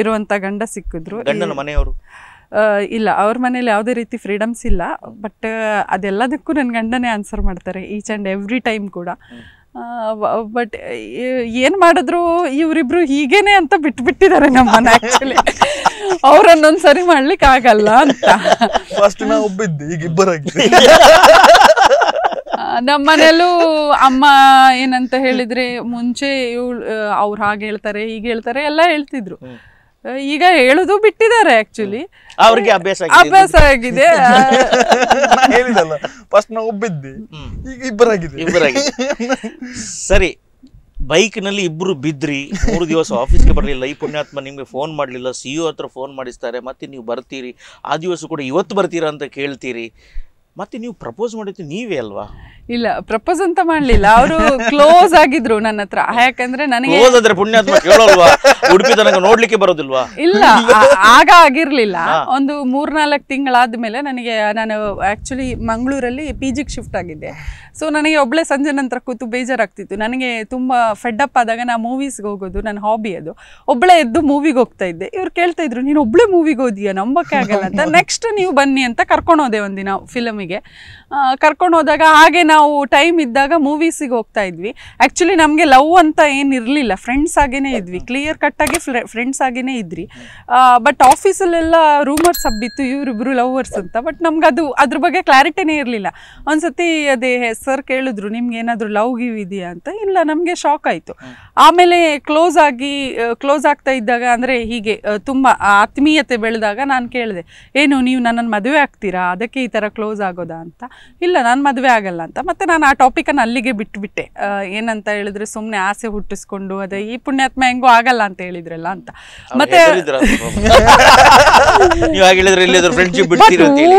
ಇರುವಂಥ ಗಂಡ ಸಿಕ್ಕಿದ್ರು ಮನೆಯವರು ಇಲ್ಲ ಅವ್ರ ಮನೇಲಿ ಯಾವುದೇ ರೀತಿ ಫ್ರೀಡಮ್ಸ್ ಇಲ್ಲ ಬಟ್ ಅದೆಲ್ಲದಕ್ಕೂ ನನ್ನ ಗಂಡನೇ ಆನ್ಸರ್ ಮಾಡ್ತಾರೆ ಈಚ್ ಆ್ಯಂಡ್ ಎವ್ರಿ ಟೈಮ್ ಕೂಡ ಬಟ್ ಏನು ಮಾಡಿದ್ರು ಇವರಿಬ್ರು ಹೀಗೇನೆ ಅಂತ ಬಿಟ್ಬಿಟ್ಟಿದ್ದಾರೆ ನಮ್ಮನ್ನ ಆ್ಯಕ್ಚುಲಿ ಅವ್ರನ್ನೊಂದು ಸರಿ ಮಾಡ್ಲಿಕ್ಕೆ ಆಗಲ್ಲ ಅಂತ ಫಸ್ಟ್ ನಾವು ಒಬ್ಬಿದ್ದೆ ಈಗ ಇಬ್ಬರಾಗಿ ಮನೆಯಲ್ಲೂ ಅಮ್ಮ ಏನಂತ ಹೇಳಿದ್ರೆ ಮುಂಚೆ ಇವಳು ಅವ್ರು ಹಾಗೆ ಹೇಳ್ತಾರೆ ಹೀಗೆ ಹೇಳ್ತಾರೆ ಎಲ್ಲ ಹೇಳ್ತಿದ್ರು ಈಗ ಹೇಳುದು ಬಿಟ್ಟಿದ್ದಾರೆ ಆಕ್ಚುಲಿ ಅವ್ರಿಗೆ ಅಭ್ಯಾಸ ಅಭ್ಯಾಸ ಆಗಿದೆ ಹೇಳಿದಲ್ಲ ಈಗ ಇಬ್ಬರಾಗಿದೆ ಇಬ್ಬರಾಗಿದೆ ಸರಿ ಬೈಕ್ ನಲ್ಲಿ ಇಬ್ರು ಬಿದ್ರಿ ಮೂರು ದಿವಸ ಆಫೀಸ್ಗೆ ಬರಲಿಲ್ಲ ಈ ಪುಣ್ಯಾತ್ಮ ನಿಮಗೆ ಫೋನ್ ಮಾಡಲಿಲ್ಲ ಸಿ ಹತ್ರ ಫೋನ್ ಮಾಡಿಸ್ತಾರೆ ಮತ್ತೆ ನೀವು ಬರ್ತೀರಿ ಆ ದಿವಸ ಕೂಡ ಇವತ್ತು ಬರ್ತೀರಾ ಅಂತ ಕೇಳ್ತೀರಿ ಮತ್ತೆ ನೀವು ಪ್ರಪೋಸ್ ಮಾಡಿದ್ದು ನೀವೇ ಅಲ್ವಾ ಇಲ್ಲ ಪ್ರಪೋಸ್ ಅಂತ ಮಾಡ್ಲಿಲ್ಲ ಅವರು ಕ್ಲೋಸ್ ಆಗಿದ್ರು ನನ್ನ ಹತ್ರ ಯಾಕಂದ್ರೆ ನನಗೆ ಇಲ್ಲ ಆಗ ಆಗಿರ್ಲಿಲ್ಲ ಒಂದು ಮೂರ್ನಾಲ್ಕು ತಿಂಗಳಾದ್ಮೇಲೆ ನನಗೆ ನಾನು ಆಕ್ಚುಲಿ ಮಂಗಳೂರಲ್ಲಿ ಪಿ ಜಿಗೆ ಶಿಫ್ಟ್ ಆಗಿದ್ದೆ ಸೊ ನನಗೆ ಒಬ್ಳೆ ಸಂಜೆ ನಂತರ ಕೂತು ಬೇಜಾರಾಗ್ತಿತ್ತು ನನಗೆ ಫೆಡ್ ಅಪ್ ಆದಾಗ ನಾ ಮೂವೀಸ್ಗೆ ಹೋಗೋದು ನನ್ನ ಹಾಬಿ ಅದು ಒಬ್ಳೆ ಎದ್ದು ಮೂವಿಗೆ ಹೋಗ್ತಾ ಇದ್ದೆ ಇವ್ರು ಕೇಳ್ತಾ ಇದ್ರು ನೀನು ಒಬ್ಳೆ ಮೂವಿಗೆ ಹೋದಿಯಾ ನಂಬಕ್ಕೆ ಆಗಲ್ಲ ಅಂತ ನೆಕ್ಸ್ಟ್ ನೀವು ಬನ್ನಿ ಅಂತ ಕರ್ಕೊಂಡೋದೆ ಒಂದಿನ ಫಿಲಮಿಗೆ ಮನೆಗೆ ಕರ್ಕೊಂಡು ಹೋದಾಗ ಹಾಗೆ ನಾವು ಟೈಮ್ ಇದ್ದಾಗ ಮೂವೀಸಿಗೆ ಹೋಗ್ತಾ ಇದ್ವಿ ಆ್ಯಕ್ಚುಲಿ ನಮಗೆ ಲವ್ ಅಂತ ಏನು ಇರಲಿಲ್ಲ ಫ್ರೆಂಡ್ಸ್ ಆಗೇ ಇದ್ವಿ ಕ್ಲಿಯರ್ ಕಟ್ಟಾಗಿ ಫ್ರೆಂಡ್ಸ್ ಆಗೇ ಇದ್ರಿ ಬಟ್ ಆಫೀಸಲ್ಲೆಲ್ಲ ರೂಮರ್ಸ್ ಹಬ್ಬಿತ್ತು ಇವರಿಬ್ಬರು ಲವರ್ಸ್ ಅಂತ ಬಟ್ ನಮ್ಗೆ ಅದು ಅದ್ರ ಬಗ್ಗೆ ಕ್ಲಾರಿಟಿನೇ ಇರಲಿಲ್ಲ ಒಂದ್ಸತಿ ಅದೇ ಸರ್ ಕೇಳಿದ್ರು ನಿಮ್ಗೆ ಏನಾದರೂ ಲವ್ ಗಿವ್ ಇದೆಯಾ ಅಂತ ಇಲ್ಲ ನಮಗೆ ಶಾಕ್ ಆಯಿತು ಆಮೇಲೆ ಕ್ಲೋಸ್ ಆಗಿ ಕ್ಲೋಸ್ ಆಗ್ತಾ ಇದ್ದಾಗ ಅಂದರೆ ಹೀಗೆ ತುಂಬ ಆತ್ಮೀಯತೆ ಬೆಳೆದಾಗ ನಾನು ಕೇಳಿದೆ ಏನು ನೀವು ನನ್ನನ್ನು ಮದುವೆ ಆಗ್ತೀರಾ ಅದಕ್ಕೆ ಈ ಥರ ಕ್ಲೋಸ್ ಆಗೋದಾ ಅಂತ ಇಲ್ಲ ನಾನು ಮದುವೆ ಆಗಲ್ಲ ಅಂತ ಮತ್ತೆ ನಾನು ಆ ಅನ್ನ ಅಲ್ಲಿಗೆ ಬಿಟ್ಬಿಟ್ಟೆ ಏನಂತ ಹೇಳಿದ್ರೆ ಸುಮ್ಮನೆ ಆಸೆ ಹುಟ್ಟಿಸ್ಕೊಂಡು ಅದೇ ಈ ಪುಣ್ಯಾತ್ಮ ಹೆಂಗೂ ಆಗಲ್ಲ ಅಂತ ಹೇಳಿದ್ರಲ್ಲ ಅಂತ ಮತ್ತೆ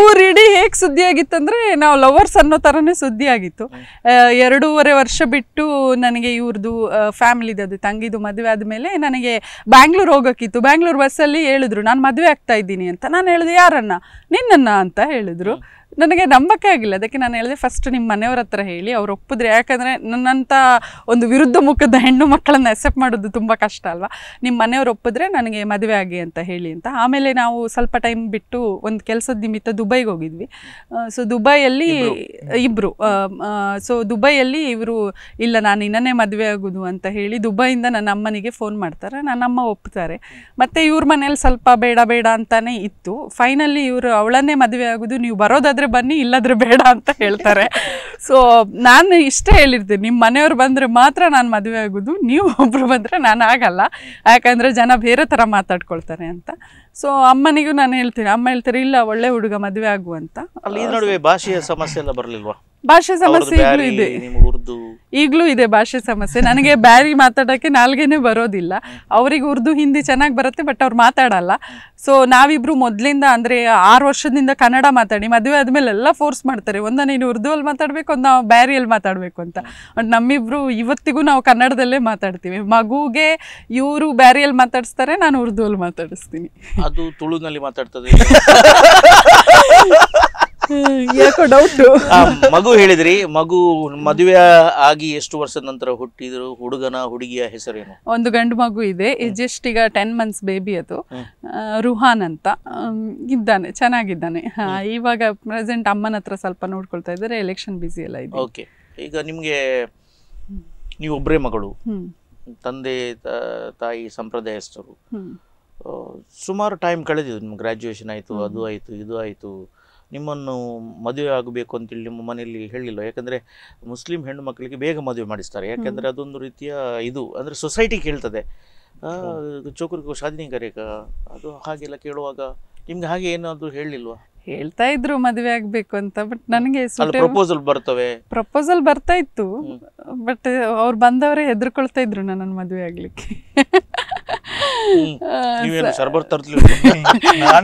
ಊರಿಡಿ ಹೇಗೆ ಸುದ್ದಿ ಆಗಿತ್ತಂದ್ರೆ ನಾವು ಲವರ್ಸ್ ಅನ್ನೋ ಥರನೇ ಸುದ್ದಿ ಆಗಿತ್ತು ಎರಡೂವರೆ ವರ್ಷ ಬಿಟ್ಟು ನನಗೆ ಇವ್ರದ್ದು ಫ್ಯಾಮಿಲಿದು ಅದು ತಂಗಿದು ಮದುವೆ ಆದ್ಮೇಲೆ ನನಗೆ ಬ್ಯಾಂಗ್ಳೂರ್ ಹೋಗೋಕ್ಕಿತ್ತು ಬ್ಯಾಂಗ್ಳೂರ್ ಬಸ್ಸಲ್ಲಿ ಹೇಳಿದ್ರು ನಾನು ಮದುವೆ ಆಗ್ತಾ ಇದ್ದೀನಿ ಅಂತ ನಾನು ಹೇಳಿದೆ ಯಾರನ್ನ ನಿನ್ನನ್ನ ಅಂತ ಹೇಳಿದ್ರು ನನಗೆ ನಂಬಕ್ಕೆ ಆಗಿಲ್ಲ ಅದಕ್ಕೆ ನಾನು ಹೇಳಿದೆ ಫಸ್ಟ್ ನಿಮ್ಮ ಮನೆಯವ್ರ ಹತ್ರ ಹೇಳಿ ಅವ್ರು ಒಪ್ಪಿದ್ರೆ ಯಾಕಂದರೆ ನನ್ನಂಥ ಒಂದು ವಿರುದ್ಧ ಮುಖದ ಹೆಣ್ಣು ಮಕ್ಕಳನ್ನು ಅಕ್ಸೆಪ್ಟ್ ಮಾಡೋದು ತುಂಬ ಕಷ್ಟ ಅಲ್ವಾ ನಿಮ್ಮ ಮನೆಯವ್ರು ಒಪ್ಪಿದ್ರೆ ನನಗೆ ಮದುವೆ ಆಗಿ ಅಂತ ಹೇಳಿ ಅಂತ ಆಮೇಲೆ ನಾವು ಸ್ವಲ್ಪ ಟೈಮ್ ಬಿಟ್ಟು ಒಂದು ಕೆಲಸದ ನಿಮಿತ್ತ ದುಬೈಗೆ ಹೋಗಿದ್ವಿ ಸೊ ದುಬೈಯಲ್ಲಿ ಇಬ್ಬರು ಸೊ ದುಬೈಯಲ್ಲಿ ಇವರು ಇಲ್ಲ ನಾನು ಇನ್ನೇ ಮದುವೆ ಆಗೋದು ಅಂತ ಹೇಳಿ ದುಬೈಯಿಂದ ನನ್ನ ಅಮ್ಮನಿಗೆ ಫೋನ್ ಮಾಡ್ತಾರೆ ನನ್ನ ಅಮ್ಮ ಒಪ್ತಾರೆ ಮತ್ತು ಇವ್ರ ಮನೇಲಿ ಸ್ವಲ್ಪ ಬೇಡ ಬೇಡ ಅಂತಲೇ ಇತ್ತು ಫೈನಲಿ ಇವರು ಅವಳನ್ನೇ ಮದುವೆ ಆಗೋದು ನೀವು ಬರೋದಾದ್ರೆ ಬನ್ನಿ ಇಲ್ಲಾದರೆ ಬೇಡ ಅಂತ ಹೇಳ್ತಾರೆ ಸೊ ನಾನು ಇಷ್ಟೇ ಹೇಳಿರ್ತೀನಿ ನಿಮ್ಮ ಮನೆಯವ್ರು ಬಂದ್ರೆ ಮಾತ್ರ ನಾನು ಮದುವೆ ಆಗೋದು ನೀವು ಒಬ್ರು ಬಂದ್ರೆ ನಾನು ಆಗಲ್ಲ ಯಾಕಂದ್ರೆ ಜನ ಬೇರೆ ತರ ಮಾತಾಡ್ಕೊಳ್ತಾರೆ ಅಂತ ಸೊ ಅಮ್ಮನಿಗೂ ನಾನು ಹೇಳ್ತೀನಿ ಅಮ್ಮ ಹೇಳ್ತಾರೆ ಇಲ್ಲ ಒಳ್ಳೆ ಹುಡುಗ ಮದುವೆ ಆಗುವಂತ ಅಲ್ಲಿ ಭಾಷೆಯ ಸಮಸ್ಯೆ ಎಲ್ಲ ಬರಲಿಲ್ವಾ ಭಾಷೆ ಸಮಸ್ಯೆ ಈಗಲೂ ಇದೆ ಉರ್ದು ಈಗಲೂ ಇದೆ ಭಾಷೆ ಸಮಸ್ಯೆ ನನಗೆ ಬ್ಯಾರಿ ಮಾತಾಡೋಕ್ಕೆ ನಾಲ್ಗೇನೆ ಬರೋದಿಲ್ಲ ಅವ್ರಿಗೆ ಉರ್ದು ಹಿಂದಿ ಚೆನ್ನಾಗಿ ಬರುತ್ತೆ ಬಟ್ ಅವ್ರು ಮಾತಾಡಲ್ಲ ಸೊ ನಾವಿಬ್ರು ಮೊದಲಿಂದ ಅಂದರೆ ಆರು ವರ್ಷದಿಂದ ಕನ್ನಡ ಮಾತಾಡಿ ಮದುವೆ ಆದಮೇಲೆ ಎಲ್ಲ ಫೋರ್ಸ್ ಮಾಡ್ತಾರೆ ಒಂದ ನೀನು ಉರ್ದುವಲ್ಲಿ ಮಾತಾಡಬೇಕು ಒಂದು ನಾವು ಬ್ಯಾರಿಯಲ್ಲಿ ಮಾತಾಡಬೇಕು ಅಂತ ಬಟ್ ನಮ್ಮಿಬ್ರು ಇವತ್ತಿಗೂ ನಾವು ಕನ್ನಡದಲ್ಲೇ ಮಾತಾಡ್ತೀವಿ ಮಗುಗೆ ಇವರು ಬ್ಯಾರಿಯಲ್ಲಿ ಮಾತಾಡಿಸ್ತಾರೆ ನಾನು ಉರ್ದುವಲ್ಲಿ ಮಾತಾಡಿಸ್ತೀನಿ ಅದು ತುಳುನಲ್ಲಿ ಮಾತಾಡ್ತದೆ ಯಾಕೋ ಡೌಟ್ ಮಗು ಹೇಳಿದ್ರಿ ಮಗು ಮದುವೆ ಆಗಿ ಎಷ್ಟು ವರ್ಷದ ನಂತರ ಹುಟ್ಟಿದ್ರು ಹುಡುಗನ ಹುಡುಗಿಯ ಹೆಸರೇನು ಒಂದು ಗಂಡು ಮಗು ಇದೆ ಜಸ್ಟ್ ಈಗ ಟೆನ್ ಮಂತ್ಸ್ ಬೇಬಿ ಅದು ರುಹಾನ್ ಅಂತ ಇದ್ದಾನೆ ಚೆನ್ನಾಗಿದ್ದಾನೆ ಇವಾಗ ಪ್ರೆಸೆಂಟ್ ಅಮ್ಮನ ಹತ್ರ ಸ್ವಲ್ಪ ನೋಡ್ಕೊಳ್ತಾ ಇದ್ದಾರೆ ಎಲೆಕ್ಷನ್ ಬಿಸಿ ಎಲ್ಲ ಇದೆ ಓಕೆ ಈಗ ನಿಮಗೆ ನೀವು ಒಬ್ಬರೇ ಮಗಳು ತಂದೆ ತಾಯಿ ಸಂಪ್ರದಾಯಸ್ಥರು ಸುಮಾರು ಟೈಮ್ ಕಳೆದಿದ್ದು ನಿಮ್ಗೆ ಗ್ರಾಜ್ಯುಯೇಷನ್ ಆಯಿತು ಅದು ಆಯಿತು ಇದು ಆಯಿತು ನಿಮ್ಮನ್ನು ಮದುವೆ ಆಗಬೇಕು ಅಂತೇಳಿ ನಿಮ್ಮ ಮನೆಯಲ್ಲಿ ಹೇಳಿಲ್ಲ ಯಾಕಂದರೆ ಮುಸ್ಲಿಂ ಹೆಣ್ಣು ಮಕ್ಕಳಿಗೆ ಬೇಗ ಮದುವೆ ಮಾಡಿಸ್ತಾರೆ ಯಾಕೆಂದರೆ ಅದೊಂದು ರೀತಿಯ ಇದು ಅಂದರೆ ಸೊಸೈಟಿ ಕೇಳ್ತದೆ ಚೌಕರಿಗೂ ಶಾದಿನಿ ಕರೆಕ ಅದು ಹಾಗೆಲ್ಲ ಕೇಳುವಾಗ ನಿಮ್ಗೆ ಹಾಗೆ ಏನಾದರೂ ಹೇಳಿಲ್ವಾ ಹೇಳ್ತಾ ಇದ್ರು ಮದುವೆ ಆಗ್ಬೇಕು ಅಂತ ಬಟ್ ನನಗೆ ಪ್ರಪೋಸಲ್ ಬರ್ತವೆ ಪ್ರಪೋಸಲ್ ಬರ್ತಾ ಇತ್ತು ಬಟ್ ಅವ್ರು ಬಂದವರೇ ಹೆದರ್ಕೊಳ್ತಾ ಇದ್ರು ನನ್ನ ಮದುವೆ ಆಗ್ಲಿಕ್ಕೆ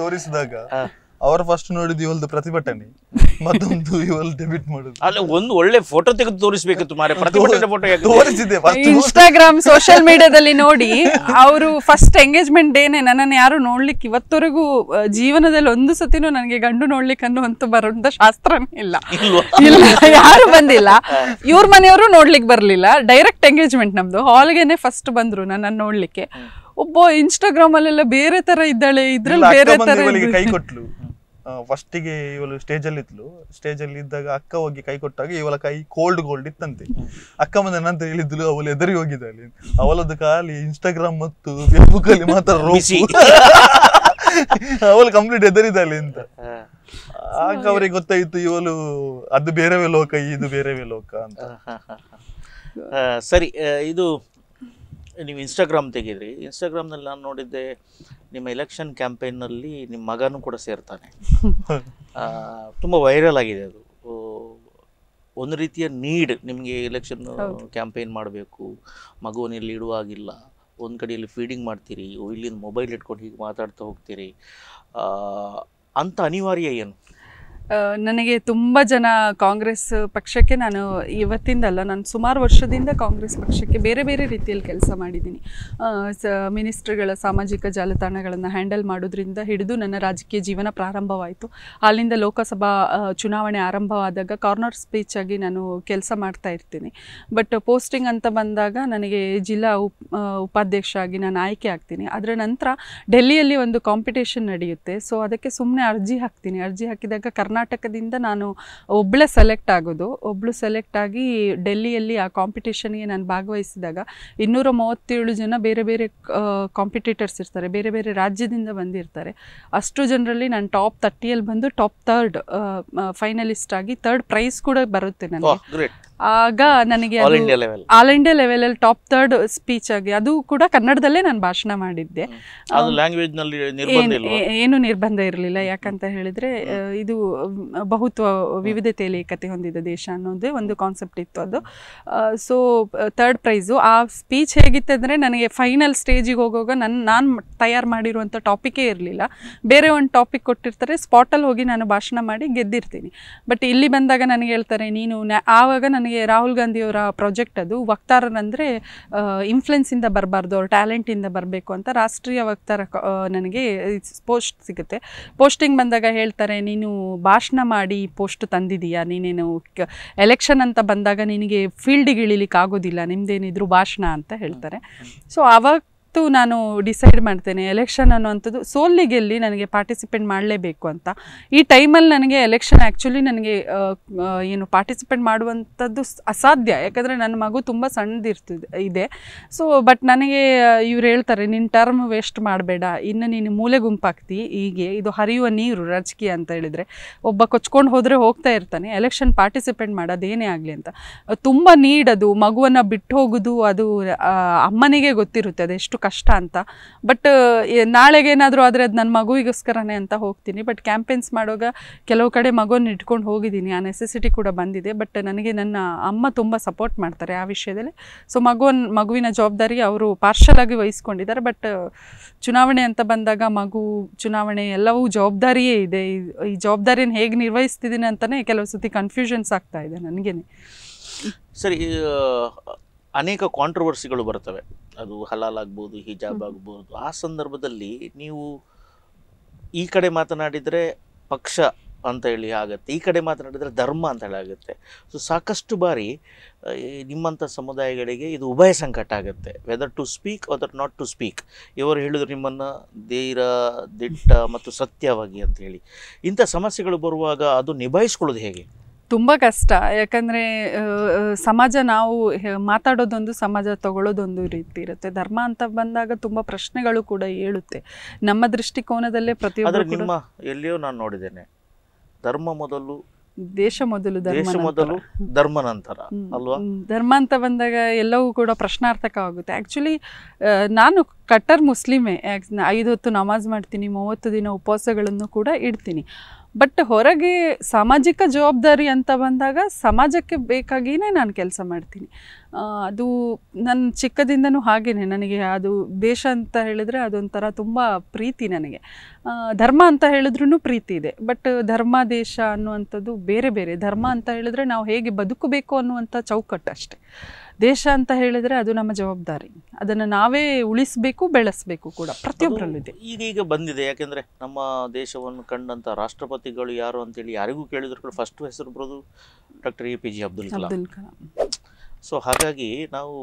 ತೋರಿಸಿದಾಗ ಅವರು ಫಸ್ಟ್ ನೋಡಿದ್ ಇವಲ್ದು ಪ್ರತಿಭಟನೆ ಮತ್ತೊಂದು ಇವಲ್ ಡೆಬಿಟ್ ಮಾಡುದು ಅಲ್ಲ ಒಂದು ಒಳ್ಳೆ ಫೋಟೋ ತೆಗೆದು ತೋರಿಸಬೇಕಿತ್ತು ಮಾರೆ ಪ್ರತಿಭಟನೆ ಫೋಟೋ ತೋರಿಸಿದೆ ಇನ್ಸ್ಟಾಗ್ರಾಮ್ ಸೋಶಿಯಲ್ ಮೀಡಿಯಾದಲ್ಲಿ ನೋಡಿ ಅವರು ಫಸ್ಟ್ ಎಂಗೇಜ್ಮೆಂಟ್ ಡೇನೆ ನನ್ನನ್ನು ಯಾರು ನೋಡ್ಲಿಕ್ಕೆ ಇವತ್ತವರೆಗೂ ಜೀವನದಲ್ಲಿ ಒಂದು ಸತಿನೂ ನನಗೆ ಗಂಡು ನೋಡ್ಲಿಕ್ಕೆ ಅನ್ನುವಂತ ಬರೋಂಥ ಶಾಸ್ತ್ರನೇ ಇಲ್ಲ ಇಲ್ಲ ಯಾರು ಬಂದಿಲ್ಲ ಇವ್ರ ಮನೆಯವರು ನೋಡ್ಲಿಕ್ಕೆ ಬರಲಿಲ್ಲ ಡೈರೆಕ್ಟ್ ಎಂಗೇಜ್ಮೆಂಟ್ ನಮ್ದು ಹಾಲ್ಗೆನೆ ಫಸ್ಟ್ ಬಂದ್ರು ನನ್ನನ್ನು ನೋಡ್ಲಿಕ್ಕೆ ಒಬ್ಬ ಇನ್ಸ್ಟಾಗ್ರಾಮ್ ಅಲ್ಲೆಲ್ಲ ಬೇರೆ ತರ ಇದ್ದಾಳೆ ಇದ್ರಲ್ಲಿ ಬೇರೆ ತರ ಕೈ ಕೊಟ್ಲು ಫಸ್ಟಿಗೆ ಇವಳು ಸ್ಟೇಜಲ್ಲಿ ಇದ್ಲು ಸ್ಟೇಜಲ್ಲಿ ಇದ್ದಾಗ ಅಕ್ಕ ಹೋಗಿ ಕೈ ಕೊಟ್ಟಾಗ ಇವಳ ಕೈ ಕೋಲ್ಡ್ ಗೋಲ್ಡ್ ಇತ್ತಂತೆ ಅಕ್ಕ ಬಂದ ನಂತರ ಹೇಳಿದ್ಲು ಅವಳು ಎದರಿ ಹೋಗಿದ್ದಾಳೆ ಅವಳದ್ದು ಖಾಲಿ ಇನ್ಸ್ಟಾಗ್ರಾಮ್ ಮತ್ತು ಫೇಸ್ಬುಕ್ ಅಲ್ಲಿ ಮಾತ್ರ ರೋಸಿ ಅವಳು ಕಂಪ್ಲೀಟ್ ಎದುರಿದ್ದಾಳೆ ಅಂತ ಆಗ ಅವರಿಗೆ ಗೊತ್ತಾಯಿತು ಇವಳು ಅದು ಬೇರೆವೇ ಲೋಕ ಇದು ಬೇರೆವೇ ಲೋಕ ಅಂತ ಸರಿ ಇದು ನೀವು ಇನ್ಸ್ಟಾಗ್ರಾಮ್ ತೆಗೆದ್ರಿ ಇನ್ಸ್ಟಾಗ್ರಾಮ್ನಲ್ಲಿ ನಾನು ನೋಡಿದ್ದೆ ನಿಮ್ಮ ಎಲೆಕ್ಷನ್ ಕ್ಯಾಂಪೇನಲ್ಲಿ ನಿಮ್ಮ ಮಗನೂ ಕೂಡ ಸೇರ್ತಾನೆ ತುಂಬ ವೈರಲ್ ಆಗಿದೆ ಅದು ಒಂದು ರೀತಿಯ ನೀಡ್ ನಿಮಗೆ ಎಲೆಕ್ಷನ್ ಕ್ಯಾಂಪೇನ್ ಮಾಡಬೇಕು ಮಗುವನ್ನು ಇಲ್ಲಿ ಇಡುವಾಗಿಲ್ಲ ಒಂದು ಕಡೆಯಲ್ಲಿ ಫೀಡಿಂಗ್ ಮಾಡ್ತೀರಿ ಇಲ್ಲಿಂದ ಮೊಬೈಲ್ ಇಟ್ಕೊಂಡು ಹೀಗೆ ಮಾತಾಡ್ತಾ ಹೋಗ್ತೀರಿ ಅಂತ ಅನಿವಾರ್ಯ ಏನು ನನಗೆ ತುಂಬ ಜನ ಕಾಂಗ್ರೆಸ್ ಪಕ್ಷಕ್ಕೆ ನಾನು ಇವತ್ತಿಂದಲ್ಲ ನಾನು ಸುಮಾರು ವರ್ಷದಿಂದ ಕಾಂಗ್ರೆಸ್ ಪಕ್ಷಕ್ಕೆ ಬೇರೆ ಬೇರೆ ರೀತಿಯಲ್ಲಿ ಕೆಲಸ ಮಾಡಿದ್ದೀನಿ ಸ ಮಿನಿಸ್ಟ್ರಿಗಳ ಸಾಮಾಜಿಕ ಜಾಲತಾಣಗಳನ್ನು ಹ್ಯಾಂಡಲ್ ಮಾಡೋದ್ರಿಂದ ಹಿಡಿದು ನನ್ನ ರಾಜಕೀಯ ಜೀವನ ಪ್ರಾರಂಭವಾಯಿತು ಅಲ್ಲಿಂದ ಲೋಕಸಭಾ ಚುನಾವಣೆ ಆರಂಭವಾದಾಗ ಕಾರ್ನರ್ ಸ್ಪೀಚಾಗಿ ನಾನು ಕೆಲಸ ಮಾಡ್ತಾ ಇರ್ತೀನಿ ಬಟ್ ಪೋಸ್ಟಿಂಗ್ ಅಂತ ಬಂದಾಗ ನನಗೆ ಜಿಲ್ಲಾ ಉಪ್ ಉಪಾಧ್ಯಕ್ಷ ಆಗಿ ನಾನು ಆಯ್ಕೆ ಆಗ್ತೀನಿ ಅದರ ನಂತರ ಡೆಲ್ಲಿಯಲ್ಲಿ ಒಂದು ಕಾಂಪಿಟೇಷನ್ ನಡೆಯುತ್ತೆ ಸೊ ಅದಕ್ಕೆ ಸುಮ್ಮನೆ ಅರ್ಜಿ ಹಾಕ್ತೀನಿ ಅರ್ಜಿ ಹಾಕಿದಾಗ ಕರ್ನಾಟಕ ಕರ್ನಾಟಕದಿಂದ ನಾನು ಒಬ್ಳೆ ಸೆಲೆಕ್ಟ್ ಆಗೋದು ಒಬ್ಬಳು ಸೆಲೆಕ್ಟ್ ಆಗಿ ಡೆಲ್ಲಿಯಲ್ಲಿ ಆ ಕಾಂಪಿಟೇಷನ್ಗೆ ನಾನು ಭಾಗವಹಿಸಿದಾಗ ಇನ್ನೂರ ಮೂವತ್ತೇಳು ಜನ ಬೇರೆ ಬೇರೆ ಕಾಂಪಿಟೇಟರ್ಸ್ ಇರ್ತಾರೆ ಬೇರೆ ಬೇರೆ ರಾಜ್ಯದಿಂದ ಬಂದಿರ್ತಾರೆ ಅಷ್ಟು ಜನರಲ್ಲಿ ನಾನು ಟಾಪ್ ತರ್ಟಿಯಲ್ಲಿ ಬಂದು ಟಾಪ್ ಥರ್ಡ್ ಫೈನಲಿಸ್ಟ್ ಆಗಿ ತರ್ಡ್ ಪ್ರೈಸ್ ಕೂಡ ಬರುತ್ತೆ ನನಗೆ ಆಗ ನನಗೆ ಆಲ್ ಇಂಡಿಯಾ ಲೆವೆಲ್ ಆಲ್ ಅಲ್ಲಿ ಟಾಪ್ ತರ್ಡ್ ಸ್ಪೀಚ್ ಆಗಿ ಅದು ಕೂಡ ಕನ್ನಡದಲ್ಲೇ ನಾನು ಭಾಷಣ ಮಾಡಿದ್ದೆ ಏನು ನಿರ್ಬಂಧ ಇರಲಿಲ್ಲ ಯಾಕಂತ ಹೇಳಿದ್ರೆ ಇದು ಬಹುತ್ವ ವಿವಿಧತೆಯಲ್ಲಿ ಏಕತೆ ಹೊಂದಿದ ದೇಶ ಅನ್ನೋದೇ ಒಂದು ಕಾನ್ಸೆಪ್ಟ್ ಇತ್ತು ಅದು ಸೊ ಥರ್ಡ್ ಪ್ರೈಸು ಆ ಸ್ಪೀಚ್ ಹೇಗಿತ್ತು ಅಂದರೆ ನನಗೆ ಫೈನಲ್ ಸ್ಟೇಜಿಗೆ ಹೋಗುವಾಗ ನನ್ನ ನಾನು ತಯಾರು ಮಾಡಿರುವಂಥ ಟಾಪಿಕೇ ಇರಲಿಲ್ಲ ಬೇರೆ ಒಂದು ಟಾಪಿಕ್ ಕೊಟ್ಟಿರ್ತಾರೆ ಸ್ಪಾಟಲ್ಲಿ ಹೋಗಿ ನಾನು ಭಾಷಣ ಮಾಡಿ ಗೆದ್ದಿರ್ತೀನಿ ಬಟ್ ಇಲ್ಲಿ ಬಂದಾಗ ನನಗೆ ಹೇಳ್ತಾರೆ ನೀನು ಆವಾಗ ನನಗೆ ನನಗೆ ರಾಹುಲ್ ಗಾಂಧಿಯವರ ಪ್ರಾಜೆಕ್ಟ್ ಅದು ವಕ್ತಾರನಂದರೆ ಇನ್ಫ್ಲುಯೆನ್ಸಿಂದ ಬರಬಾರ್ದು ಅವ್ರ ಟ್ಯಾಲೆಂಟಿಂದ ಬರಬೇಕು ಅಂತ ರಾಷ್ಟ್ರೀಯ ವಕ್ತಾರ ನನಗೆ ಪೋಸ್ಟ್ ಸಿಗುತ್ತೆ ಪೋಸ್ಟಿಂಗ್ ಬಂದಾಗ ಹೇಳ್ತಾರೆ ನೀನು ಭಾಷಣ ಮಾಡಿ ಪೋಸ್ಟ್ ತಂದಿದೀಯಾ ನೀನೇನು ಎಲೆಕ್ಷನ್ ಅಂತ ಬಂದಾಗ ನಿನಗೆ ಫೀಲ್ಡಿಗೆ ಇಳಿಲಿಕ್ಕೆ ಆಗೋದಿಲ್ಲ ನಿಮ್ದೇನಿದ್ರು ಭಾಷಣ ಅಂತ ಹೇಳ್ತಾರೆ ಸೊ ಅವಾಗ ಇವತ್ತು ನಾನು ಡಿಸೈಡ್ ಮಾಡ್ತೇನೆ ಎಲೆಕ್ಷನ್ ಅನ್ನುವಂಥದ್ದು ಸೋಲ್ಲಿ ಗೆಲ್ಲಿ ನನಗೆ ಪಾರ್ಟಿಸಿಪೇಟ್ ಮಾಡಲೇಬೇಕು ಅಂತ ಈ ಟೈಮಲ್ಲಿ ನನಗೆ ಎಲೆಕ್ಷನ್ ಆ್ಯಕ್ಚುಲಿ ನನಗೆ ಏನು ಪಾರ್ಟಿಸಿಪೇಟ್ ಮಾಡುವಂಥದ್ದು ಅಸಾಧ್ಯ ಯಾಕಂದರೆ ನನ್ನ ಮಗು ತುಂಬ ಸಣ್ಣದಿರ್ತಿದೆ ಇದೆ ಸೊ ಬಟ್ ನನಗೆ ಇವ್ರು ಹೇಳ್ತಾರೆ ನಿನ್ನ ಟರ್ಮ್ ವೇಸ್ಟ್ ಮಾಡಬೇಡ ಇನ್ನು ನೀನು ಮೂಲೆ ಗುಂಪಾಗ್ತಿ ಹೀಗೆ ಇದು ಹರಿಯುವ ನೀರು ರಾಜಕೀಯ ಅಂತ ಹೇಳಿದರೆ ಒಬ್ಬ ಕೊಚ್ಕೊಂಡು ಹೋದರೆ ಹೋಗ್ತಾ ಇರ್ತಾನೆ ಎಲೆಕ್ಷನ್ ಪಾರ್ಟಿಸಿಪೇಟ್ ಮಾಡೋದೇನೇ ಆಗಲಿ ಅಂತ ತುಂಬ ನೀಡದು ಮಗುವನ್ನು ಬಿಟ್ಟು ಹೋಗೋದು ಅದು ಅಮ್ಮನಿಗೆ ಗೊತ್ತಿರುತ್ತೆ ಅದೆಷ್ಟು ಕಷ್ಟ ಅಂತ ಬಟ್ ನಾಳೆಗೇನಾದರೂ ಆದರೆ ಅದು ನನ್ನ ಮಗುವಿಗೋಸ್ಕರನೇ ಅಂತ ಹೋಗ್ತೀನಿ ಬಟ್ ಕ್ಯಾಂಪೇನ್ಸ್ ಮಾಡುವಾಗ ಕೆಲವು ಕಡೆ ಮಗುವನ್ನು ಇಟ್ಕೊಂಡು ಹೋಗಿದ್ದೀನಿ ಆ ನೆಸೆಸಿಟಿ ಕೂಡ ಬಂದಿದೆ ಬಟ್ ನನಗೆ ನನ್ನ ಅಮ್ಮ ತುಂಬ ಸಪೋರ್ಟ್ ಮಾಡ್ತಾರೆ ಆ ವಿಷಯದಲ್ಲಿ ಸೊ ಮಗುವನ್ ಮಗುವಿನ ಜವಾಬ್ದಾರಿ ಅವರು ಪಾರ್ಷಲ್ ಆಗಿ ವಹಿಸ್ಕೊಂಡಿದ್ದಾರೆ ಬಟ್ ಚುನಾವಣೆ ಅಂತ ಬಂದಾಗ ಮಗು ಚುನಾವಣೆ ಎಲ್ಲವೂ ಜವಾಬ್ದಾರಿಯೇ ಇದೆ ಈ ಜವಾಬ್ದಾರಿಯನ್ನು ಹೇಗೆ ನಿರ್ವಹಿಸ್ತಿದ್ದೀನಿ ಅಂತಲೇ ಕೆಲವು ಸತಿ ಕನ್ಫ್ಯೂಷನ್ಸ್ ಆಗ್ತಾ ಇದೆ ನನಗೇನೆ ಸರಿ ಅನೇಕ ಕಾಂಟ್ರವರ್ಸಿಗಳು ಬರ್ತವೆ ಅದು ಹಲಾಲ್ ಆಗ್ಬೋದು ಹಿಜಾಬ್ ಆಗ್ಬೋದು ಆ ಸಂದರ್ಭದಲ್ಲಿ ನೀವು ಈ ಕಡೆ ಮಾತನಾಡಿದರೆ ಪಕ್ಷ ಅಂತ ಹೇಳಿ ಆಗುತ್ತೆ ಈ ಕಡೆ ಮಾತನಾಡಿದರೆ ಧರ್ಮ ಅಂತ ಹೇಳಿ ಆಗುತ್ತೆ ಸೊ ಸಾಕಷ್ಟು ಬಾರಿ ನಿಮ್ಮಂಥ ಸಮುದಾಯಗಳಿಗೆ ಇದು ಉಭಯ ಸಂಕಟ ಆಗುತ್ತೆ whether to speak other not to speak ಇವರು ಹೇಳಿದ್ರು ನಿಮ್ಮನ್ನು ಧೈರ್ಯ ದಿಟ್ಟ ಮತ್ತು ಸತ್ಯವಾಗಿ ಅಂತ ಹೇಳಿ ಇಂಥ ಸಮಸ್ಯೆಗಳು ಬರುವಾಗ ಅದು ನಿಭಾಯಿಸ್ಕೊಳ್ಳೋದು ಹೇಗೆ ತುಂಬ ಕಷ್ಟ ಯಾಕಂದರೆ ಸಮಾಜ ನಾವು ಮಾತಾಡೋದೊಂದು ಸಮಾಜ ತಗೊಳ್ಳೋದೊಂದು ರೀತಿ ಇರುತ್ತೆ ಧರ್ಮ ಅಂತ ಬಂದಾಗ ತುಂಬ ಪ್ರಶ್ನೆಗಳು ಕೂಡ ಹೇಳುತ್ತೆ ನಮ್ಮ ದೃಷ್ಟಿಕೋನದಲ್ಲೇ ಪ್ರತಿಯೊಬ್ಬರು ನಿಮ್ಮ ನಾನು ನೋಡಿದ್ದೇನೆ ಧರ್ಮ ಮೊದಲು ದೇಶ ಮೊದಲು ಧರ್ಮ ಮೊದಲು ಧರ್ಮ ನಂತರ ಅಲ್ವಾ ಧರ್ಮ ಅಂತ ಬಂದಾಗ ಎಲ್ಲವೂ ಕೂಡ ಪ್ರಶ್ನಾರ್ಥಕ ಆಗುತ್ತೆ ಆ್ಯಕ್ಚುಲಿ ನಾನು ಕಟ್ಟರ್ ಮುಸ್ಲಿಮೇ ಐದು ಹೊತ್ತು ನಮಾಜ್ ಮಾಡ್ತೀನಿ ಮೂವತ್ತು ದಿನ ಉಪವಾಸಗಳನ್ನು ಕೂಡ ಇಡ್ತೀನಿ ಬಟ್ ಹೊರಗೆ ಸಾಮಾಜಿಕ ಜವಾಬ್ದಾರಿ ಅಂತ ಬಂದಾಗ ಸಮಾಜಕ್ಕೆ ಬೇಕಾಗಿಯೇ ನಾನು ಕೆಲಸ ಮಾಡ್ತೀನಿ ಅದು ನನ್ನ ಚಿಕ್ಕದಿಂದನೂ ಹಾಗೇ ನನಗೆ ಅದು ದೇಶ ಅಂತ ಹೇಳಿದರೆ ಅದೊಂಥರ ತುಂಬ ಪ್ರೀತಿ ನನಗೆ ಧರ್ಮ ಅಂತ ಹೇಳಿದ್ರೂ ಪ್ರೀತಿ ಇದೆ ಬಟ್ ಧರ್ಮ ದೇಶ ಅನ್ನುವಂಥದ್ದು ಬೇರೆ ಬೇರೆ ಧರ್ಮ ಅಂತ ಹೇಳಿದ್ರೆ ನಾವು ಹೇಗೆ ಬದುಕಬೇಕು ಅನ್ನುವಂಥ ಚೌಕಟ್ಟು ಅಷ್ಟೆ ದೇಶ ಅಂತ ಹೇಳಿದ್ರೆ ಅದು ನಮ್ಮ ಜವಾಬ್ದಾರಿ ಅದನ್ನು ನಾವೇ ಉಳಿಸಬೇಕು ಬೆಳೆಸಬೇಕು ಕೂಡ ಪ್ರತಿಯೊಬ್ಬರಲ್ಲೂ ಇದೆ ಈಗ ಬಂದಿದೆ ಯಾಕೆಂದ್ರೆ ನಮ್ಮ ದೇಶವನ್ನು ಕಂಡಂಥ ರಾಷ್ಟ್ರಪತಿಗಳು ಯಾರು ಅಂತೇಳಿ ಯಾರಿಗೂ ಕೇಳಿದ್ರು ಕೂಡ ಫಸ್ಟ್ ಹೆಸರು ಬರೋದು doctor A P J Abdul Kalam so ಹಾಗಾಗಿ ನಾವು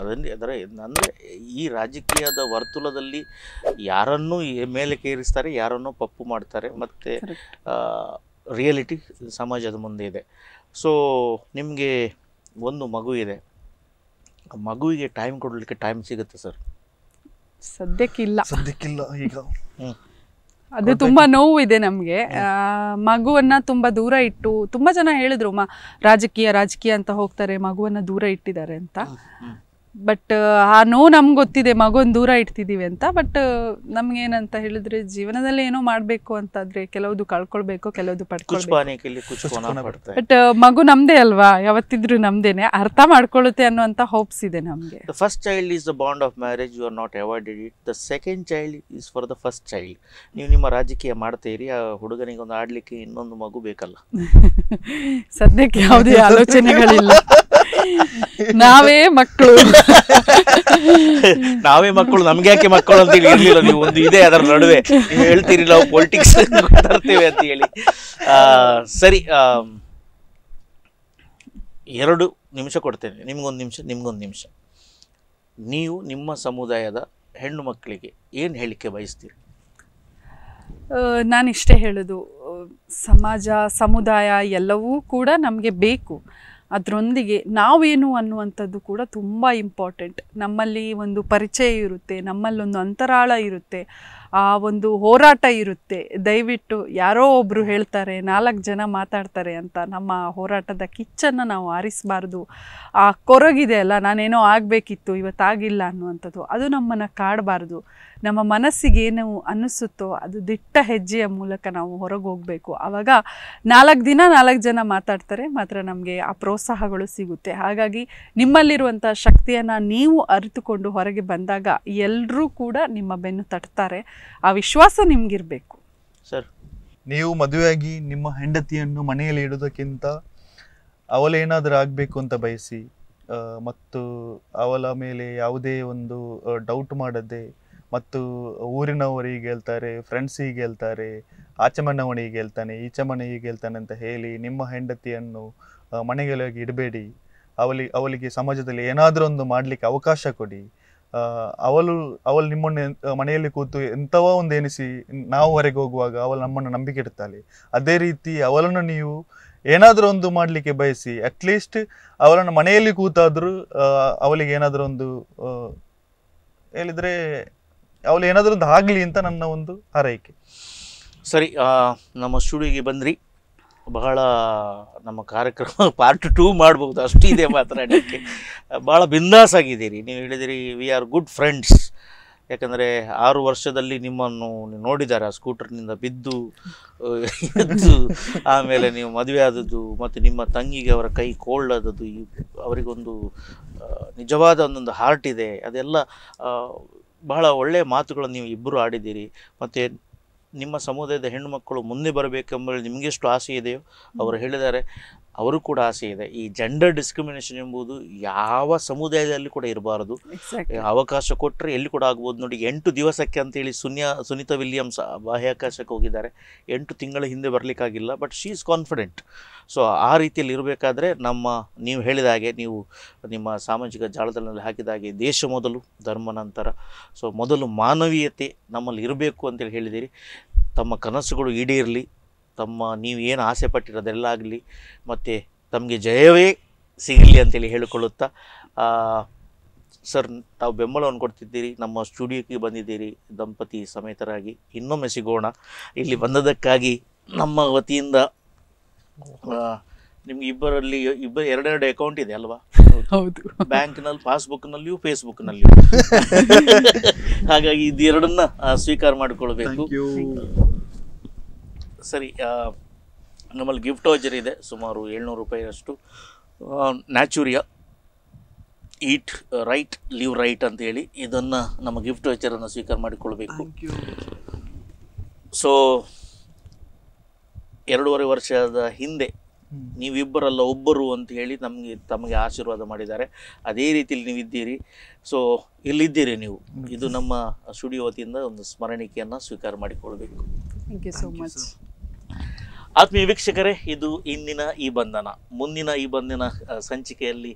ಅದನ್ನು ಅದರ ಅಂದರೆ ಈ ರಾಜಕೀಯದ ವರ್ತುಲದಲ್ಲಿ ಯಾರನ್ನೂ ಮೇಲೆ ಕೇರಿಸ್ತಾರೆ ಯಾರನ್ನೂ ಪಪ್ಪು ಮಾಡ್ತಾರೆ ಮತ್ತು ರಿಯಾಲಿಟಿ ಸಮಾಜದ ಮುಂದೆ ಇದೆ ಸೊ ನಿಮಗೆ ಒಂದು ಮಗು ಇದೆ ಮಗುವಿಗೆ ಟೈಮ್ ಕೊಡಲಿಕ್ಕೆ ಟೈಮ್ ಸಿಗುತ್ತೆ ಸರ್ ಸದ್ಯಕ್ಕಿಲ್ಲ ಸದ್ಯಕ್ಕಿಲ್ಲ ಈಗ ಅದು ತುಂಬಾ ನೋವು ಇದೆ ನಮಗೆ ಮಗುವನ್ನ ತುಂಬಾ ದೂರ ಇಟ್ಟು ತುಂಬಾ ಜನ ಹೇಳಿದ್ರು ರಾಜಕೀಯ ರಾಜಕೀಯ ಅಂತ ಹೋಗ್ತಾರೆ ಮಗುವನ್ನ ದೂರ ಇಟ್ಟಿದ್ದಾರೆ ಅಂತ ಬಟ್ ಆ ನೋವು ನಮ್ಗೆ ಗೊತ್ತಿದೆ ಮಗುನ ದೂರ ಇಡ್ತಿದ್ದೀವಿ ಅಂತ ಬಟ್ ನಮ್ಗೇನಂತ ಹೇಳಿದ್ರೆ ಜೀವನದಲ್ಲಿ ಏನೋ ಮಾಡಬೇಕು ಅಂತಂದ್ರೆ ಕೆಲವ್ದು ಕಳ್ಕೊಳ್ಬೇಕು ಕೆಲವ್ದು ಪಡ್ಕೊಳ್ಬೇಕು ಬಟ್ ಮಗು ನಮ್ದೇ ಅಲ್ವಾ ಯಾವತ್ತಿದ್ರು ನಮ್ದೇನೆ ಅರ್ಥ ಮಾಡ್ಕೊಳ್ಳುತ್ತೆ ಅನ್ನುವಂತ ಹೋಪ್ಸ್ ಇದೆ ನಮ್ಗೆ first child is the bond of marriage you are not award it the second child is for the first child ನೀವು ನಿಮ್ಮ ರಾಜಕೀಯ ಮಾಡ್ತೀರಿ ಆ ಹುಡುಗನಿಗೆ ಒಂದು ಆಡ್ಲಿಕ್ಕೆ ಇನ್ನೊಂದು ಮಗು ಬೇಕಲ್ಲ ಸದ್ಯಕ್ಕೆ ಯಾವುದೇ ಆಲೋಚನೆಗಳಿಲ್ಲ ನಾವೇ ಮಕ್ಕಳು ನಾವೇ ಮಕ್ಕಳು ನಮ್ಗೆ ಯಾಕೆ ಮಕ್ಕಳು ಅಂತ ಹೇಳಿ ಇರ್ಲಿಲ್ಲ ನೀವು ಒಂದು ಇದೆ ಅದರ ನಡುವೆ ನೀವು ಹೇಳ್ತೀರಿ ನಾವು ಪೊಲಿಟಿಕ್ಸ್ ಮಾತಾಡ್ತೇವೆ ಅಂತ ಹೇಳಿ ಸರಿ ಎರಡು ನಿಮಿಷ ಕೊಡ್ತೇನೆ ನಿಮ್ಗೊಂದು ನಿಮಿಷ ನಿಮ್ಗೊಂದು ನಿಮಿಷ ನೀವು ನಿಮ್ಮ ಸಮುದಾಯದ ಹೆಣ್ಣು ಮಕ್ಕಳಿಗೆ ಏನು ಹೇಳಿಕೆ ಬಯಸ್ತೀರಿ ನಾನು ಇಷ್ಟೇ ಹೇಳೋದು ಸಮಾಜ ಸಮುದಾಯ ಎಲ್ಲವೂ ಕೂಡ ನಮಗೆ ಬೇಕು ಅದರೊಂದಿಗೆ ನಾವೇನು ಅನ್ನುವಂಥದ್ದು ಕೂಡ ತುಂಬ ಇಂಪಾರ್ಟೆಂಟ್ ನಮ್ಮಲ್ಲಿ ಒಂದು ಪರಿಚಯ ಇರುತ್ತೆ ನಮ್ಮಲ್ಲೊಂದು ಅಂತರಾಳ ಇರುತ್ತೆ ಆ ಒಂದು ಹೋರಾಟ ಇರುತ್ತೆ ದಯವಿಟ್ಟು ಯಾರೋ ಒಬ್ಬರು ಹೇಳ್ತಾರೆ ನಾಲ್ಕು ಜನ ಮಾತಾಡ್ತಾರೆ ಅಂತ ನಮ್ಮ ಹೋರಾಟದ ಕಿಚ್ಚನ್ನು ನಾವು ಆರಿಸಬಾರ್ದು ಆ ಕೊರಗಿದೆ ಅಲ್ಲ ನಾನೇನೋ ಆಗಬೇಕಿತ್ತು ಇವತ್ತಾಗಿಲ್ಲ ಅನ್ನುವಂಥದ್ದು ಅದು ನಮ್ಮನ್ನು ಕಾಡಬಾರ್ದು ನಮ್ಮ ಮನಸ್ಸಿಗೇನು ಅನ್ನಿಸುತ್ತೋ ಅದು ದಿಟ್ಟ ಹೆಜ್ಜೆಯ ಮೂಲಕ ನಾವು ಹೊರಗೆ ಹೋಗಬೇಕು ಆವಾಗ ನಾಲ್ಕು ದಿನ ನಾಲ್ಕು ಜನ ಮಾತಾಡ್ತಾರೆ ಮಾತ್ರ ನಮಗೆ ಆ ಪ್ರೋತ್ಸಾಹಗಳು ಸಿಗುತ್ತೆ ಹಾಗಾಗಿ ನಿಮ್ಮಲ್ಲಿರುವಂಥ ಶಕ್ತಿಯನ್ನು ನೀವು ಅರಿತುಕೊಂಡು ಹೊರಗೆ ಬಂದಾಗ ಎಲ್ಲರೂ ಕೂಡ ನಿಮ್ಮ ಬೆನ್ನು ತಟ್ತಾರೆ ಆ ವಿಶ್ವಾಸ ನಿಮಗಿರಬೇಕು ಸರ್ ನೀವು ಮದುವೆಯಾಗಿ ನಿಮ್ಮ ಹೆಂಡತಿಯನ್ನು ಮನೆಯಲ್ಲಿ ಇಡೋದಕ್ಕಿಂತ ಅವಳೇನಾದರೂ ಆಗಬೇಕು ಅಂತ ಬಯಸಿ ಮತ್ತು ಅವಳ ಮೇಲೆ ಯಾವುದೇ ಒಂದು ಡೌಟ್ ಮಾಡದೆ ಮತ್ತು ಊರಿನವರು ಹೀಗೆ ಹೇಳ್ತಾರೆ ಫ್ರೆಂಡ್ಸ್ ಹೀಗೆ ಹೇಳ್ತಾರೆ ಆಚಮಣ್ಣವನು ಹೀಗೆ ಹೇಳ್ತಾನೆ ಈಚಮಣ್ಣ ಹೀಗೆ ಹೇಳ್ತಾನೆ ಅಂತ ಹೇಳಿ ನಿಮ್ಮ ಹೆಂಡತಿಯನ್ನು ಮನೆಗಳಾಗಿ ಇಡಬೇಡಿ ಅವಳಿ ಅವಳಿಗೆ ಸಮಾಜದಲ್ಲಿ ಏನಾದರೂ ಒಂದು ಮಾಡಲಿಕ್ಕೆ ಅವಕಾಶ ಕೊಡಿ ಅವಳು ಅವಳು ನಿಮ್ಮನ್ನು ಮನೆಯಲ್ಲಿ ಕೂತು ಎಂಥವ ಒಂದು ಎನಿಸಿ ನಾವು ಹೊರಗೆ ಹೋಗುವಾಗ ಅವಳು ನಮ್ಮನ್ನು ನಂಬಿಕೆ ಇಡ್ತಾಳೆ ಅದೇ ರೀತಿ ಅವಳನ್ನು ನೀವು ಏನಾದರೂ ಒಂದು ಮಾಡಲಿಕ್ಕೆ ಬಯಸಿ ಅಟ್ಲೀಸ್ಟ್ ಅವಳನ್ನು ಮನೆಯಲ್ಲಿ ಕೂತಾದರೂ ಅವಳಿಗೆ ಏನಾದರೂ ಒಂದು ಹೇಳಿದರೆ ಅವಳು ಒಂದು ಆಗಲಿ ಅಂತ ನನ್ನ ಒಂದು ಹಾರೈಕೆ ಸರಿ ನಮ್ಮ ಸ್ಟುಡಿಯೋಗೆ ಬಂದ್ರಿ ಬಹಳ ನಮ್ಮ ಕಾರ್ಯಕ್ರಮ ಪಾರ್ಟ್ ಟೂ ಮಾಡ್ಬೋದು ಅಷ್ಟು ಇದೆ ಮಾತನಾಡೋಕ್ಕೆ ಭಾಳ ಬಿಂದಾಸ್ ಆಗಿದ್ದೀರಿ ನೀವು ಹೇಳಿದಿರಿ ವಿ ಆರ್ ಗುಡ್ ಫ್ರೆಂಡ್ಸ್ ಯಾಕಂದರೆ ಆರು ವರ್ಷದಲ್ಲಿ ನಿಮ್ಮನ್ನು ನೋಡಿದ್ದಾರೆ ಆ ಸ್ಕೂಟರ್ನಿಂದ ಬಿದ್ದು ಎದ್ದು ಆಮೇಲೆ ನೀವು ಮದುವೆ ಆದದ್ದು ಮತ್ತು ನಿಮ್ಮ ತಂಗಿಗೆ ಅವರ ಕೈ ಕೋಲ್ಡ್ ಆದದ್ದು ಅವರಿಗೊಂದು ನಿಜವಾದ ಒಂದೊಂದು ಹಾರ್ಟ್ ಇದೆ ಅದೆಲ್ಲ ಬಹಳ ಒಳ್ಳೆಯ ಮಾತುಗಳನ್ನು ನೀವು ಇಬ್ಬರು ಆಡಿದ್ದೀರಿ ಮತ್ತು ನಿಮ್ಮ ಸಮುದಾಯದ ಹೆಣ್ಣುಮಕ್ಕಳು ಮುಂದೆ ಬರಬೇಕೆಂಬಲ್ಲಿ ನಿಮಗೆಷ್ಟು ಆಸೆ ಇದೆಯೋ ಅವರು ಹೇಳಿದ್ದಾರೆ ಅವರು ಕೂಡ ಆಸೆ ಇದೆ ಈ ಜೆಂಡರ್ ಡಿಸ್ಕ್ರಿಮಿನೇಷನ್ ಎಂಬುದು ಯಾವ ಸಮುದಾಯದಲ್ಲಿ ಕೂಡ ಇರಬಾರದು ಅವಕಾಶ ಕೊಟ್ಟರೆ ಎಲ್ಲಿ ಕೂಡ ಆಗ್ಬೋದು ನೋಡಿ ಎಂಟು ದಿವಸಕ್ಕೆ ಅಂತೇಳಿ ಸುನ್ಯಾ ಸುನೀತಾ ವಿಲಿಯಮ್ಸ್ ಬಾಹ್ಯಾಕಾಶಕ್ಕೆ ಹೋಗಿದ್ದಾರೆ ಎಂಟು ತಿಂಗಳ ಹಿಂದೆ ಬರಲಿಕ್ಕಾಗಿಲ್ಲ but she is confident so ಆ ರೀತಿಯಲ್ಲಿ ಇರಬೇಕಾದ್ರೆ ನಮ್ಮ ನೀವು ಹೇಳಿದ ಹಾಗೆ ನೀವು ನಿಮ್ಮ ಸಾಮಾಜಿಕ ಜಾಲತಾಣದಲ್ಲಿ ಹಾಕಿದ ಹಾಗೆ ದೇಶ ಮೊದಲು ಧರ್ಮ ನಂತರ ಸೊ ಮೊದಲು ಮಾನವೀಯತೆ ನಮ್ಮಲ್ಲಿ ಇರಬೇಕು ಅಂತೇಳಿ ಹೇಳಿದಿರಿ ತಮ್ಮ ಕನಸುಗಳು ಈಡೇರಲಿ ತಮ್ಮ ನೀವು ಏನು ಆಸೆ ಪಟ್ಟಿರೋದೆಲ್ಲ ಆಗಲಿ ಮತ್ತು ತಮಗೆ ಜಯವೇ ಸಿಗಲಿ ಅಂತೇಳಿ ಹೇಳಿಕೊಳ್ಳುತ್ತಾ ಸರ್ ತಾವು ಬೆಂಬಲವನ್ನು ಕೊಡ್ತಿದ್ದೀರಿ ನಮ್ಮ ಸ್ಟುಡಿಯೋಕ್ಕೆ ಬಂದಿದ್ದೀರಿ ದಂಪತಿ ಸಮೇತರಾಗಿ ಇನ್ನೊಮ್ಮೆ ಸಿಗೋಣ ಇಲ್ಲಿ ಬಂದದಕ್ಕಾಗಿ ನಮ್ಮ ವತಿಯಿಂದ ನಿಮ್ಗೆ ಇಬ್ಬರಲ್ಲಿ ಇಬ್ಬರು ಎರಡೆರಡು ಅಕೌಂಟ್ ಇದೆ ಅಲ್ವಾ ಹೌದು ಬ್ಯಾಂಕ್ನಲ್ಲಿ ಪಾಸ್ಬುಕ್ನಲ್ಲಿಯೂ ಫೇಸ್ಬುಕ್ನಲ್ಲಿಯೂ ಹಾಗಾಗಿ ಇದೆರಡನ್ನ ಸ್ವೀಕಾರ ಮಾಡಿಕೊಳ್ಬೇಕು ಸರಿ ನಮ್ಮಲ್ಲಿ ಗಿಫ್ಟ್ ವಾಚರ್ ಇದೆ ಸುಮಾರು ಏಳ್ನೂರು ರೂಪಾಯಿಯಷ್ಟು Naturia eat right live right ಅಂತ ಹೇಳಿ ಇದನ್ನು ನಮ್ಮ ಗಿಫ್ಟ್ ವಾಚರನ್ನು ಸ್ವೀಕಾರ ಮಾಡಿಕೊಳ್ಬೇಕು ಸೊ ಎರಡೂವರೆ ವರ್ಷದ ಹಿಂದೆ ನೀವಿಬ್ಬರಲ್ಲ ಒಬ್ಬರು ಅಂತ ಹೇಳಿ ನಮಗೆ ತಮಗೆ ಆಶೀರ್ವಾದ ಮಾಡಿದ್ದಾರೆ ಅದೇ ರೀತಿಯಲ್ಲಿ ನೀವಿದ್ದೀರಿ ಸೊ ಇಲ್ಲಿದ್ದೀರಿ ನೀವು ಇದು ನಮ್ಮ ಸ್ಟುಡಿಯೋ ವತಿಯಿಂದ ಒಂದು ಸ್ಮರಣಿಕೆಯನ್ನು ಸ್ವೀಕಾರ ಮಾಡಿಕೊಳ್ಬೇಕು ಥ್ಯಾಂಕ್ ಯು ಸೋ ಮಚ್ ಆತ್ಮೀಯ ವೀಕ್ಷಕರೇ ಇದು ಇಂದಿನ ಈ ಬಂಧನ ಮುಂದಿನ ಈ ಬಂಧನ ಸಂಚಿಕೆಯಲ್ಲಿ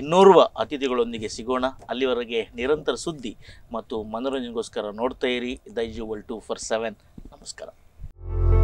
ಇನ್ನೋರ್ವ ಅತಿಥಿಗಳೊಂದಿಗೆ ಸಿಗೋಣ ಅಲ್ಲಿವರೆಗೆ ನಿರಂತರ ಸುದ್ದಿ ಮತ್ತು ಮನೋರಂಜನೆಗೋಸ್ಕರ ನೋಡ್ತಾ ಇರಿ ದೈ ಟು ಫೋರ್ ಸೆವೆನ್ ನಮಸ್ಕಾರ